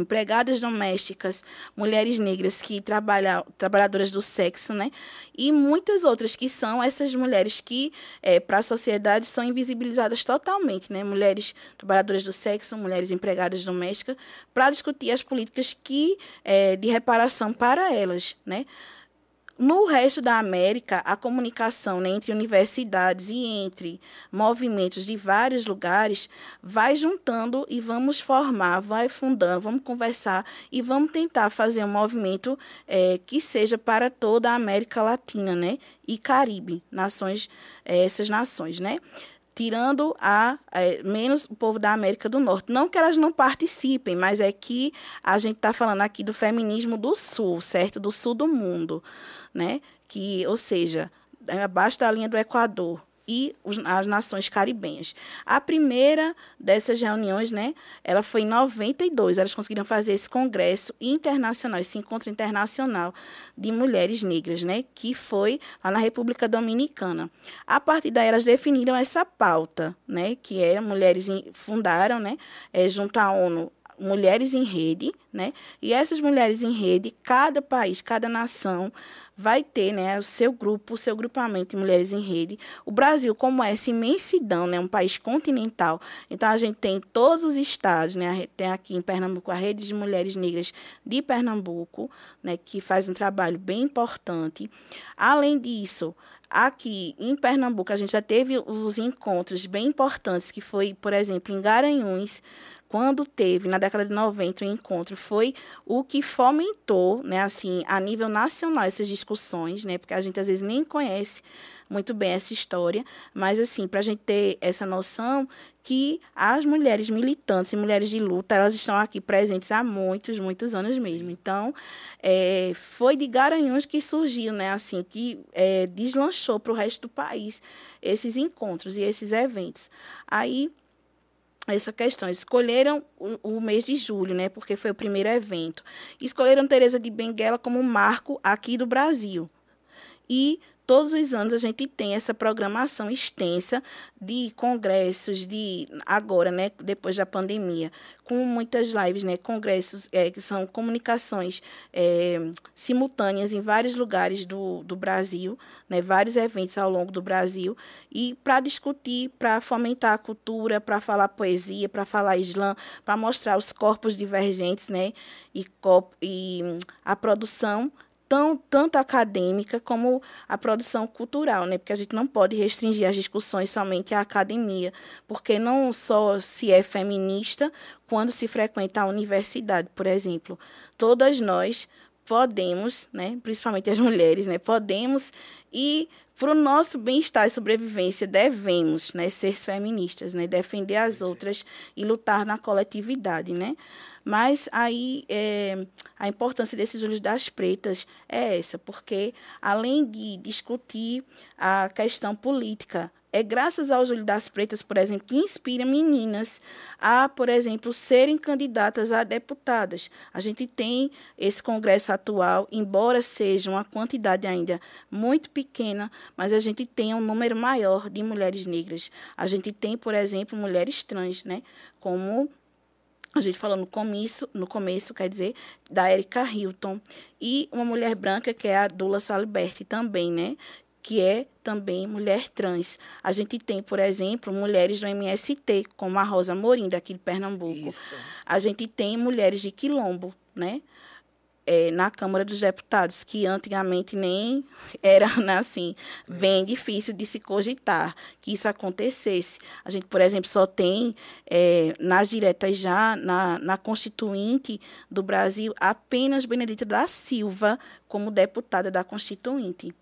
empregadas domésticas, mulheres negras que trabalham, trabalhadoras do sexo, né? E muitas outras que são essas mulheres que, é, eh, para a sociedade, são invisibilizadas totalmente, né? Mulheres trabalhadoras do sexo, mulheres empregadas domésticas, para discutir as políticas que é, de reparação para elas, né? No resto da América, a comunicação né, entre universidades e entre movimentos de vários lugares vai juntando e vamos formar, vai fundando, vamos conversar e vamos tentar fazer um movimento é, que seja para toda a América Latina, né? E Caribe, nações, é, essas nações, né? tirando a é, menos o povo da América do Norte. Não que elas não participem, mas é que a gente está falando aqui do feminismo do Sul, certo? Do Sul do mundo, né? Que, ou seja, abaixo é, da linha do Equador, e as nações caribenhas. A primeira dessas reuniões, né, ela foi em 92, elas conseguiram fazer esse congresso internacional, esse encontro internacional de mulheres negras, né, que foi lá na República Dominicana. A partir daí elas definiram essa pauta, né, que é mulheres fundaram, né, é junto à ONU mulheres em rede, né? E essas mulheres em rede, cada país, cada nação vai ter, né, o seu grupo, o seu grupamento de mulheres em rede. O Brasil, como é essa imensidão, né, um país continental, então a gente tem todos os estados, né, a gente tem aqui em Pernambuco a rede de mulheres negras de Pernambuco, né, que faz um trabalho bem importante. Além disso, aqui em Pernambuco a gente já teve os encontros bem importantes que foi, por exemplo, em Garanhuns quando teve na década de 90 o um encontro, foi o que fomentou, né, assim, a nível nacional essas discussões, né, porque a gente às vezes nem conhece muito bem essa história, mas assim, para a gente ter essa noção que as mulheres militantes e mulheres de luta, elas estão aqui presentes há muitos, muitos anos mesmo. Então, é, foi de Garanhuns que surgiu, né, assim, que é, deslanchou para o resto do país esses encontros e esses eventos. Aí, essa questão. Escolheram o, o, mês de julho, né, porque foi o primeiro evento. Escolheram Teresa de Benguela como marco aqui do Brasil. E todos os anos a gente tem essa programação extensa de congressos, de agora, né, depois da pandemia, com muitas lives, né, congressos é, que são comunicações é, simultâneas em vários lugares do, do Brasil, né, vários eventos ao longo do Brasil, e para discutir, para fomentar a cultura, para falar poesia, para falar Islã para mostrar os corpos divergentes né, e, e hum, a produção tão, tanto acadêmica como a produção cultural, né? porque a gente não pode restringir as discussões somente à academia, porque não só se é feminista quando se frequenta a universidade, por exemplo. Todas nós podemos, né, principalmente as mulheres, né, podemos e para o nosso bem-estar e sobrevivência devemos, né, ser feministas, né, defender as Sim. outras e lutar na coletividade, né. Mas aí é, a importância desses olhos das pretas é essa, porque além de discutir a questão política é graças aos olhos das pretas, por exemplo, que inspira meninas a, por exemplo, serem candidatas a deputadas. A gente tem esse congresso atual, embora seja uma quantidade ainda muito pequena, mas a gente tem um número maior de mulheres negras. A gente tem, por exemplo, mulheres trans, né? Como a gente falou no começo, no começo, quer dizer, da Erika Hilton. E uma mulher branca, que é a Dula Saliberti também, né? que é também mulher trans. A gente tem, por exemplo, mulheres do MST, como a Rosa Morim, daqui de Pernambuco. Isso. A gente tem mulheres de quilombo, né? É, na Câmara dos Deputados, que antigamente nem era né, assim, é. bem difícil de se cogitar que isso acontecesse. A gente, por exemplo, só tem é, nas diretas já, na, na Constituinte do Brasil, apenas Benedita da Silva como deputada da Constituinte.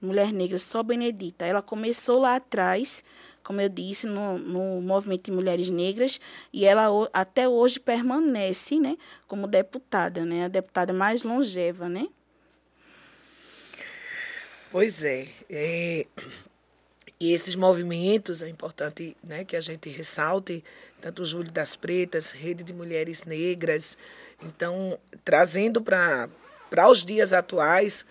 Mulher Negra Só Benedita. Ela começou lá atrás, como eu disse, no, no movimento de mulheres negras, e ela até hoje permanece né, como deputada, né, a deputada mais longeva. Né? Pois é. é... E esses movimentos, é importante né, que a gente ressalte, tanto o Júlio das Pretas, Rede de Mulheres Negras, então, trazendo para os dias atuais,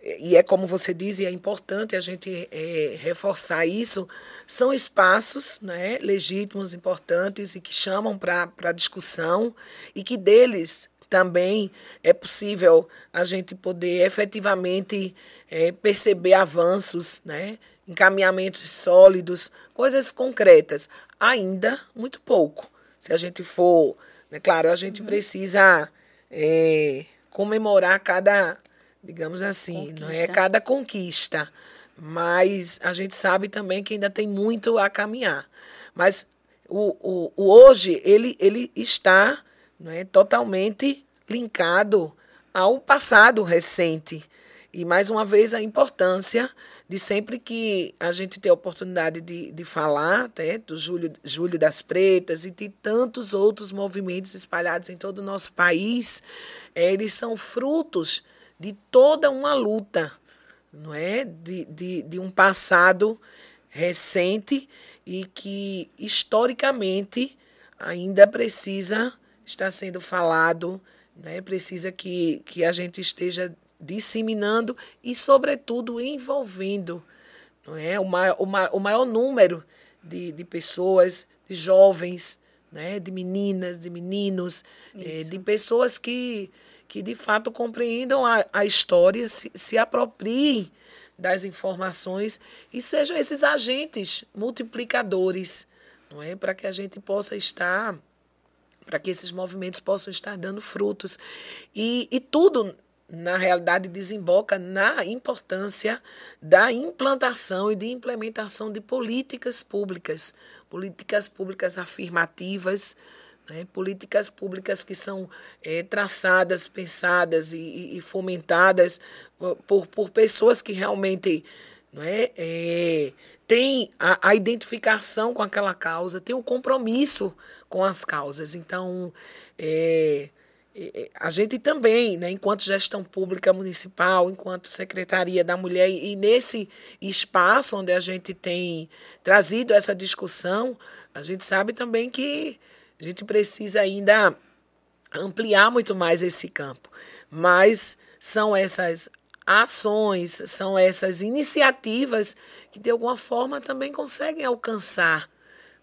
e é como você diz, e é importante a gente é, reforçar isso, são espaços né, legítimos, importantes e que chamam para discussão e que deles também é possível a gente poder efetivamente é, perceber avanços, né, encaminhamentos sólidos, coisas concretas. Ainda muito pouco. Se a gente for. Né, claro, a gente uhum. precisa. É, comemorar cada, digamos assim. Conquista. Não é cada conquista. Mas a gente sabe também que ainda tem muito a caminhar. Mas o, o, o hoje, ele, ele está não é, totalmente linkado ao passado recente. E mais uma vez a importância de sempre que a gente tem a oportunidade de, de falar até né? do Júlio, Júlio das Pretas e de tantos outros movimentos espalhados em todo o nosso país, é, eles são frutos de toda uma luta, não é? De, de, de um passado recente e que historicamente ainda precisa estar sendo falado, né? precisa que, que a gente esteja disseminando e, sobretudo, envolvendo não é? o, maior, o, maior, o maior número de, de pessoas, de jovens, né? de meninas, de meninos, eh, de pessoas que que de fato compreendam a, a história, se, se apropriem das informações e sejam esses agentes multiplicadores, não é? Para que a gente possa estar, para que esses movimentos possam estar dando frutos. E, e tudo, na realidade, desemboca na importância da implantação e de implementação de políticas públicas, políticas públicas afirmativas, né? Políticas públicas que são é, traçadas, pensadas e, e fomentadas por, por, pessoas que realmente não é, é, têm a, a, identificação com aquela causa, têm o um compromisso com as causas. Então, é, é, é, a gente também, né, enquanto gestão pública municipal, enquanto secretaria da mulher e nesse espaço onde a gente tem trazido essa discussão, a gente sabe também que a gente precisa ainda ampliar muito mais esse campo. Mas são essas ações, são essas iniciativas que de alguma forma também conseguem alcançar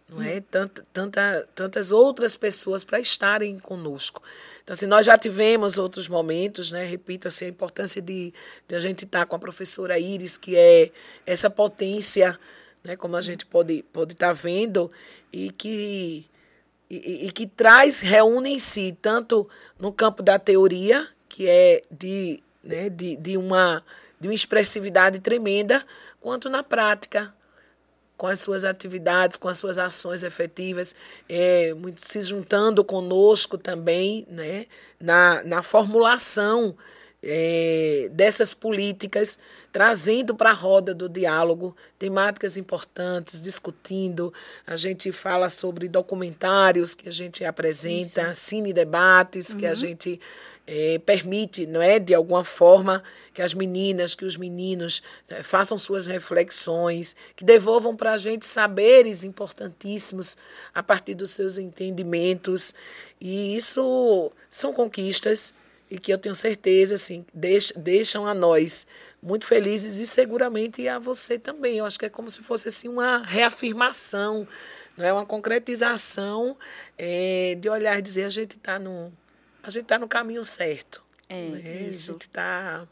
não é? tanta, tantas outras pessoas para estarem conosco. Então, assim, nós já tivemos outros momentos, né? Repito, assim, a importância de, de a gente estar tá com a professora Iris, que é essa potência, né? Como a gente pode estar pode tá vendo, e que e, e que traz, reúne em si, tanto no campo da teoria, que é de, né, de, de, uma, de uma expressividade tremenda, quanto na prática, com as suas atividades, com as suas ações efetivas, é, muito, se juntando conosco também né, na, na formulação é, dessas políticas, trazendo para a roda do diálogo temáticas importantes, discutindo. A gente fala sobre documentários que a gente apresenta, Isso. cine debates uhum. que a uhum. gente é, permite, não é, de alguma forma, que as meninas, que os meninos né, façam suas reflexões, que devolvam para a gente saberes importantíssimos a partir dos seus entendimentos. E isso são conquistas e que eu tenho certeza, assim, deix, deixam a nós muito felizes e seguramente a você também. Eu acho que é como se fosse assim, uma reafirmação, não é uma concretização é, de olhar e dizer a gente está no, a gente tá no caminho certo. É, né? A gente está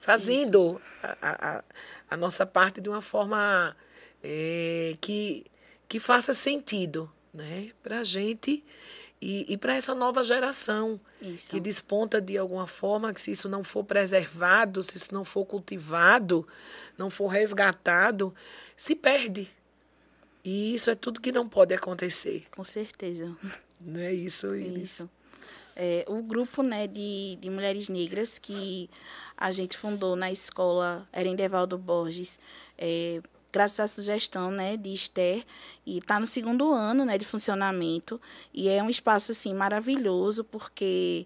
fazendo a, a, a, nossa parte de uma forma é, que, que faça sentido né? para a gente e, e para essa nova geração isso. que desponta de alguma forma que se isso não for preservado, se isso não for cultivado, não for resgatado, se perde. E isso é tudo que não pode acontecer. Com certeza. Não é isso, Iris? Isso. É, o grupo né, de, de mulheres negras que a gente fundou na escola Erendevaldo Borges é, graças à sugestão né, de Esther, e está no segundo ano né, de funcionamento, e é um espaço assim maravilhoso, porque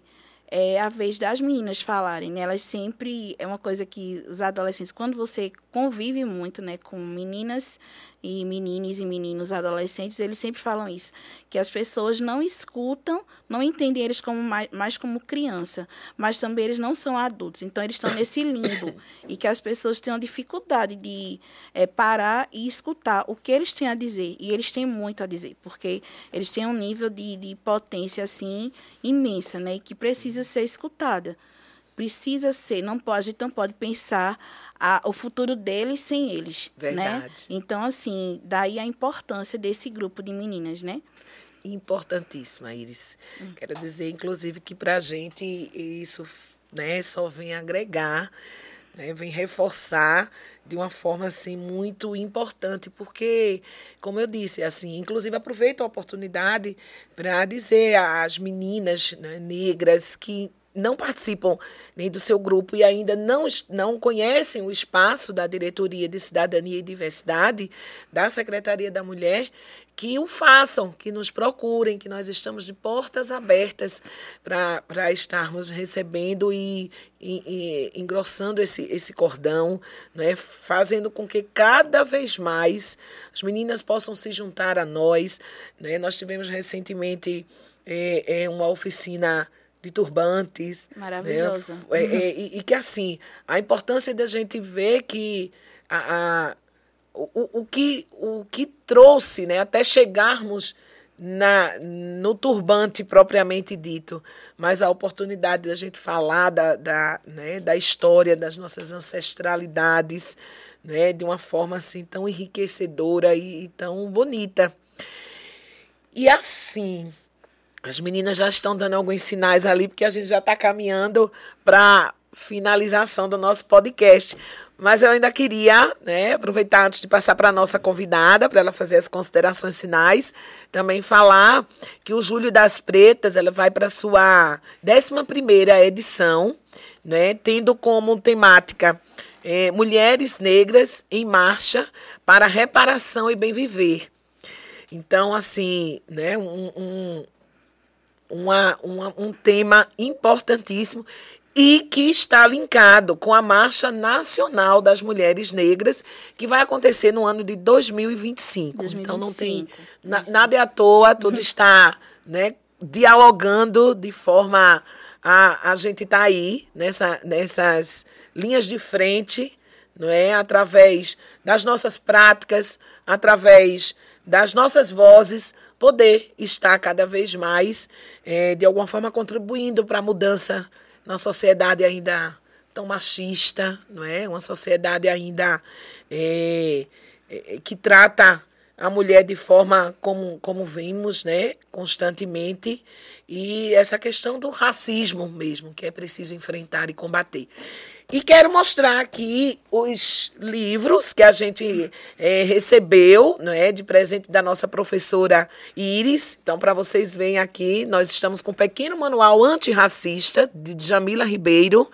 é a vez das meninas falarem, né? Elas sempre é uma coisa que os adolescentes, quando você convive muito, né, com meninas e meninas e meninos adolescentes, eles sempre falam isso, que as pessoas não escutam, não entendem eles como mais, mais como criança, mas também eles não são adultos, então eles estão nesse limbo e que as pessoas têm uma dificuldade de é, parar e escutar o que eles têm a dizer e eles têm muito a dizer, porque eles têm um nível de, de potência assim imensa, né, e que precisa ser escutada precisa ser, não pode, não pode pensar a, o futuro deles sem eles. Né? Verdade. Né? Então, assim, daí a importância desse grupo de meninas, né? Importantíssima, Iris. Hum. Quero dizer, inclusive, que para a gente isso né, só vem agregar, né, vem reforçar de uma forma assim muito importante, porque como eu disse, assim, inclusive aproveito a oportunidade para dizer às meninas né, negras que não participam nem do seu grupo e ainda não, não conhecem o espaço da Diretoria de Cidadania e Diversidade, da Secretaria da Mulher, que o façam, que nos procurem, que nós estamos de portas abertas para estarmos recebendo e, e, e, engrossando esse, esse cordão, né? fazendo com que cada vez mais as meninas possam se juntar a nós. Né? Nós tivemos recentemente é, é uma oficina de turbantes. Maravilhosa. Né? É, é, e, e, que, assim, a importância da gente ver que a, a o, o, que, o que trouxe né, até chegarmos na, no turbante propriamente dito, mas a oportunidade da gente falar da, da, né, da história das nossas ancestralidades né, de uma forma assim tão enriquecedora e, e tão bonita. E assim, as meninas já estão dando alguns sinais ali, porque a gente já está caminhando para finalização do nosso podcast. Mas eu ainda queria né, aproveitar antes de passar para a nossa convidada, para ela fazer as considerações finais, também falar que o Júlio das Pretas ela vai para a sua 11 edição, né, tendo como temática é, Mulheres Negras em Marcha para Reparação e Bem Viver. Então, assim, né, um, um uma, uma, um tema importantíssimo e que está linkado com a Marcha Nacional das Mulheres Negras, que vai acontecer no ano de 2025. 2025 então não tem Na, nada é à toa, tudo está né, dialogando de forma a, a gente está aí nessa, nessas linhas de frente, não é? Através das nossas práticas, através das nossas vozes, poder estar cada vez mais, é, de alguma forma, contribuindo para a mudança na sociedade ainda tão machista, não é? Uma sociedade ainda é, é, é, que trata a mulher de forma como, como vimos, né, constantemente, e essa questão do racismo mesmo, que é preciso enfrentar e combater. E quero mostrar aqui os livros que a gente eh, é, recebeu né, de presente da nossa professora Iris. Então, para vocês verem aqui, nós estamos com um pequeno manual antirracista de Jamila Ribeiro,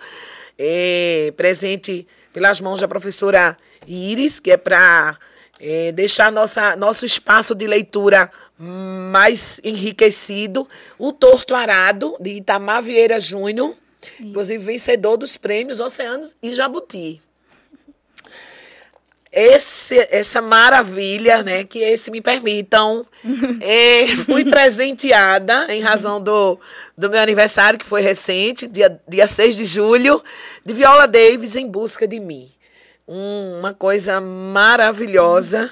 é, presente pelas mãos da professora Iris, que é para é, eh, deixar nossa, nosso espaço de leitura mais enriquecido. O Torto Arado, de Itamar Vieira Júnior isso. Inclusive, vencedor dos prêmios Oceanos e Jabuti. Esse, essa maravilha, né? Que esse me permitam. é, fui presenteada em razão do, do meu aniversário, que foi recente, dia, dia 6 de julho, de Viola Davis em busca de mim. Um, uma coisa maravilhosa.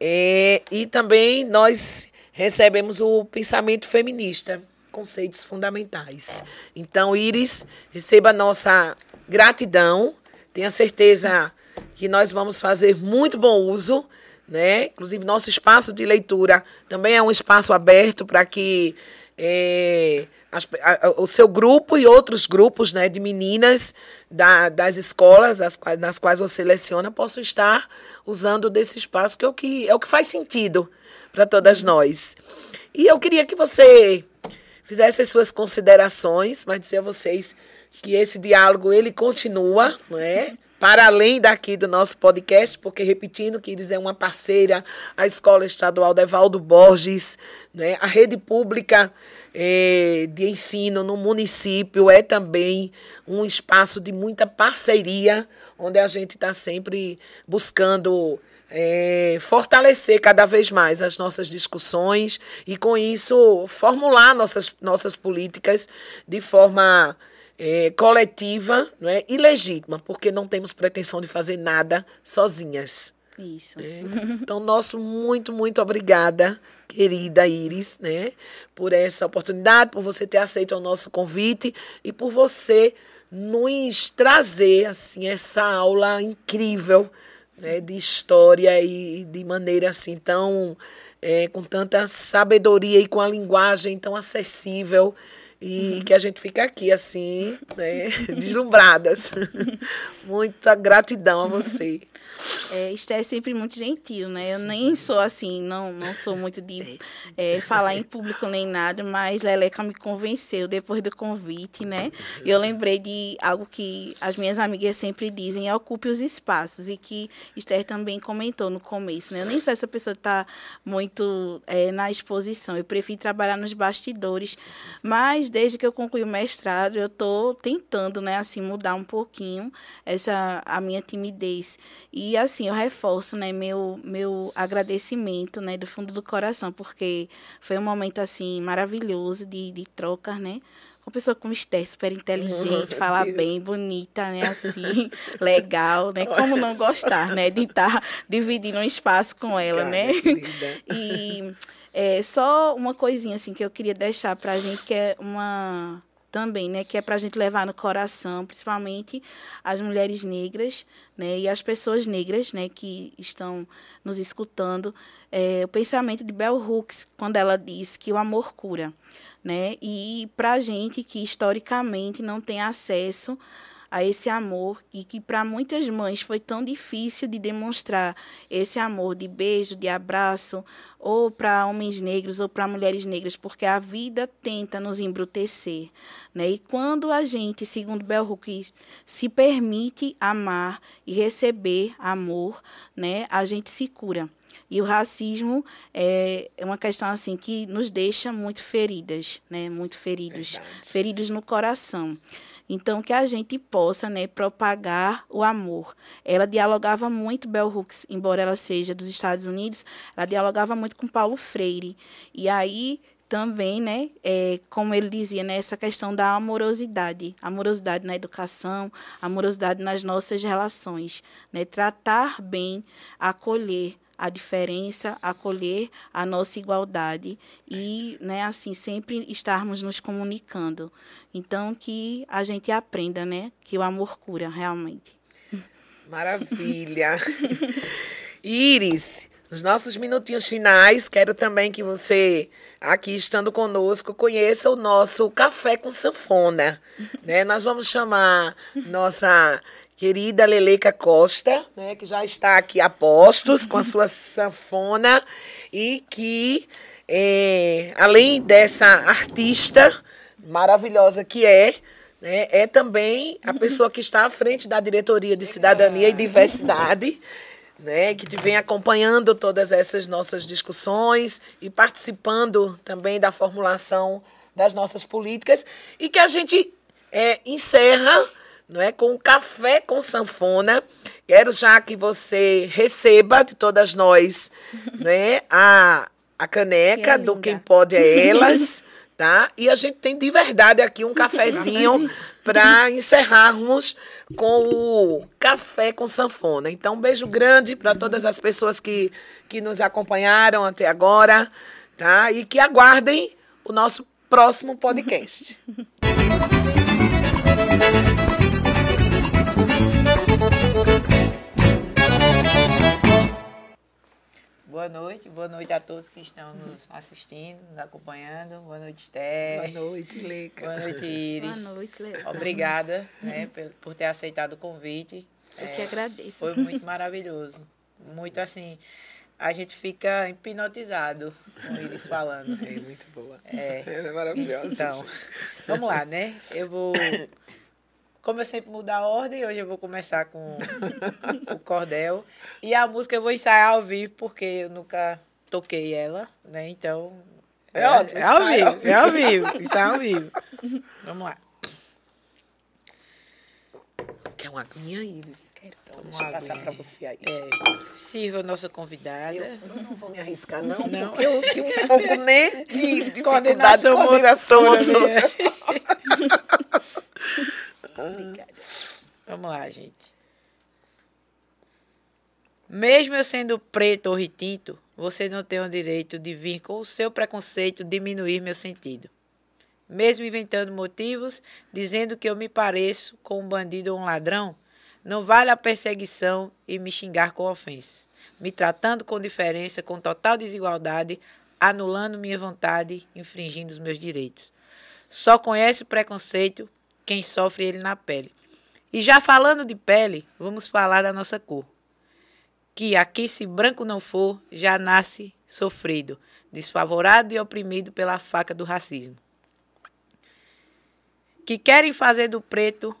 É, e também nós recebemos o pensamento feminista conceitos fundamentais. Então, Iris, receba nossa gratidão. Tenha certeza que nós vamos fazer muito bom uso, né? Inclusive, nosso espaço de leitura também é um espaço aberto para que é, as, a, o seu grupo e outros grupos né, de meninas da, das escolas as, nas quais você seleciona possam estar usando desse espaço, que é o que, é o que faz sentido para todas nós. E eu queria que você fizesse as suas considerações, mas dizer a vocês que esse diálogo ele continua, não é? Para além daqui do nosso podcast, porque repetindo que é uma parceira, a Escola Estadual Devaldo Borges, né? A rede pública é, de ensino no município é também um espaço de muita parceria, onde a gente está sempre buscando é, fortalecer cada vez mais as nossas discussões e, com isso, formular nossas, nossas políticas de forma é, coletiva né, e legítima, porque não temos pretensão de fazer nada sozinhas. Isso. Né? Então, nosso muito, muito obrigada, querida Iris, né, por essa oportunidade, por você ter aceito o nosso convite e por você nos trazer assim essa aula incrível né, de história e de maneira assim tão é, com tanta sabedoria e com a linguagem tão acessível e uhum. que a gente fica aqui assim, né, deslumbradas. Muita gratidão a você. É, Esther é sempre muito gentil, né? Eu nem sou assim, não, não sou muito de é, falar em público nem nada, mas Leleca me convenceu depois do convite, né? Eu lembrei de algo que as minhas amigas sempre dizem, é ocupe os espaços, e que Esther também comentou no começo, né? Eu nem sou essa pessoa que está muito é, na exposição, eu prefiro trabalhar nos bastidores, mas desde que eu concluí o mestrado, eu estou tentando, né, assim, mudar um pouquinho essa a minha timidez. E e assim, eu reforço, né, meu meu agradecimento, né, do fundo do coração, porque foi um momento assim maravilhoso de, de trocas, né? Uma pessoa como Esther, super inteligente, oh, fala bem, bonita, né, assim, legal, né? Como não gostar, né, de estar tá dividindo um espaço com ela, né. Cara, né? E é, só uma coisinha assim que eu queria deixar pra gente que é uma também, né, que é para a gente levar no coração, principalmente as mulheres negras, né, e as pessoas negras, né, que estão nos escutando, é, o pensamento de Bell Hooks quando ela diz que o amor cura, né, e para a gente que historicamente não tem acesso a esse amor e que para muitas mães foi tão difícil de demonstrar esse amor de beijo, de abraço, ou para homens negros ou para mulheres negras, porque a vida tenta nos embrutecer, né? E quando a gente, segundo Bell Hooks, se permite amar e receber amor, né, a gente se cura. E o racismo é, é uma questão assim que nos deixa muito feridas, né? Muito feridos, Verdade. feridos no coração. Então, que a gente possa né, propagar o amor. Ela dialogava muito, Bell Hooks, embora ela seja dos Estados Unidos, ela dialogava muito com Paulo Freire. E aí também, né, é, como ele dizia, né, essa questão da amorosidade, amorosidade na educação, amorosidade nas nossas relações, né, tratar bem, acolher, a diferença, acolher a nossa igualdade e, né, assim, sempre estarmos nos comunicando. Então, que a gente aprenda, né, que o amor cura realmente. Maravilha! Iris, nos nossos minutinhos finais, quero também que você, aqui estando conosco, conheça o nosso Café com Sanfona. né? Nós vamos chamar nossa querida Leleca Costa, né, que já está aqui a postos com a sua sanfona e que, é, além dessa artista maravilhosa que é, né, é também a pessoa que está à frente da Diretoria de Cidadania e Diversidade, né, que te vem acompanhando todas essas nossas discussões e participando também da formulação das nossas políticas e que a gente é, encerra não é? Com um café com sanfona. Quero já que você receba de todas nós, né? A, a caneca que é do quem pode é elas, tá? E a gente tem de verdade aqui um cafezinho para encerrarmos com o café com sanfona. Então, um beijo grande para todas as pessoas que que nos acompanharam até agora, tá? E que aguardem o nosso próximo podcast. Boa noite, boa noite a todos que estão nos assistindo, nos acompanhando. Boa noite, Esther. Boa noite, Leca. Boa noite, Iris. Boa noite, Leca. Obrigada né, por ter aceitado o convite. Eu é, que agradeço. Foi muito maravilhoso. Muito assim, a gente fica hipnotizado com eles falando. É muito boa. É, é maravilhosa. Então, vamos lá, né? Eu vou como eu sempre mudo a ordem, hoje eu vou começar com o cordel. E a música eu vou ensaiar ao vivo, porque eu nunca toquei ela, né? Então. É, é ótimo. É ao vivo, é ao vivo. Ensaio ao vivo. Vamos lá. Quer uma aguinha, aí, Quero. Então, deixa passar para você aí. É. Silva, nossa convidada. Eu, eu, não vou me arriscar, não, não. eu tenho um pouco, né, de dificuldade coordenação, de coordenação motora. Né? Obrigada. Ah. Vamos lá, gente. Mesmo eu sendo preto ou retinto, vocês não têm o direito de vir com o seu preconceito diminuir meu sentido. Mesmo inventando motivos, dizendo que eu me pareço com um bandido ou um ladrão, não vale a perseguição e me xingar com ofensas. Me tratando com diferença, com total desigualdade, anulando minha vontade, infringindo os meus direitos. Só conhece o preconceito quem sofre ele na pele. E já falando de pele, vamos falar da nossa cor. Que aqui, se branco não for, já nasce sofrido, desfavorado e oprimido pela faca do racismo. Que querem fazer do preto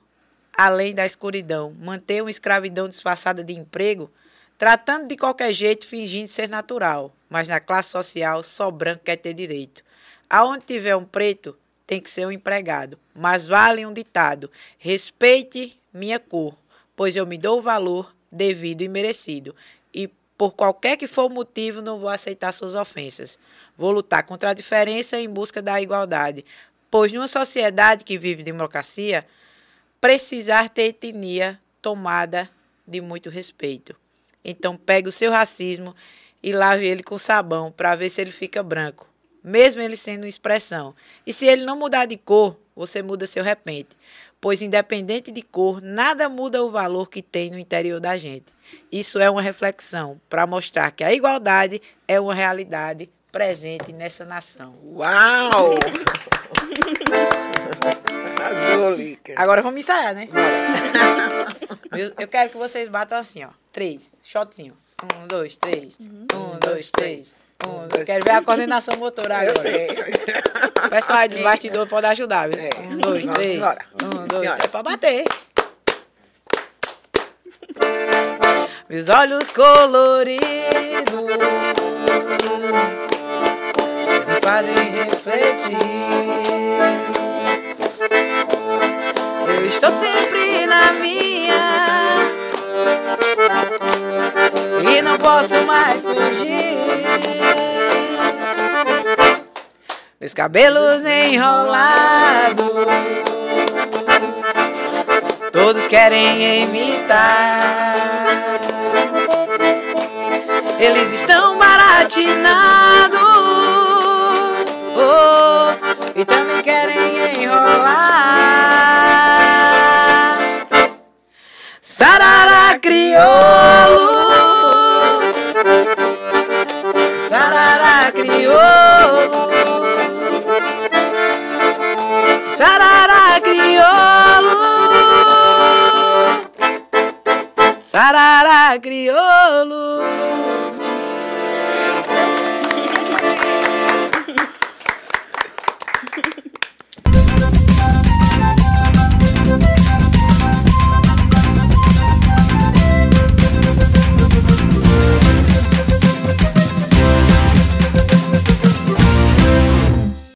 além da escuridão, manter uma escravidão disfarçada de emprego, tratando de qualquer jeito, fingindo ser natural. Mas na classe social, só branco quer ter direito. Aonde tiver um preto, tem que ser o um empregado. Mas vale um ditado: respeite minha cor, pois eu me dou o valor devido e merecido. E por qualquer que for o motivo, não vou aceitar suas ofensas. Vou lutar contra a diferença em busca da igualdade, pois numa sociedade que vive democracia, precisar ter etnia tomada de muito respeito. Então pegue o seu racismo e lave ele com sabão para ver se ele fica branco mesmo ele sendo uma expressão. E se ele não mudar de cor, você muda seu repente, pois independente de cor, nada muda o valor que tem no interior da gente. Isso é uma reflexão para mostrar que a igualdade é uma realidade presente nessa nação. Uau! Azulica. Lica. Agora vamos ensaiar, né? Eu, eu, quero que vocês batam assim, ó. Três. Shotzinho. Um, dois, três. Uhum. Um, dois, três. Um, dois, Quero ver a coordenação motora agora. O pessoal aí do bastidor pode ajudar, viu? É. Um, dois, Vamos três. Embora. Um, dois, senhora. é pra bater. Meus olhos coloridos me fazem refletir. Eu estou sempre na minha. E não posso mais fugir Meus cabelos enrolados Todos querem imitar Eles estão baratinados oh, E também querem enrolar Sarará crioulo. Sarará crioulo. Sarará crioulo. Sarará crioulo.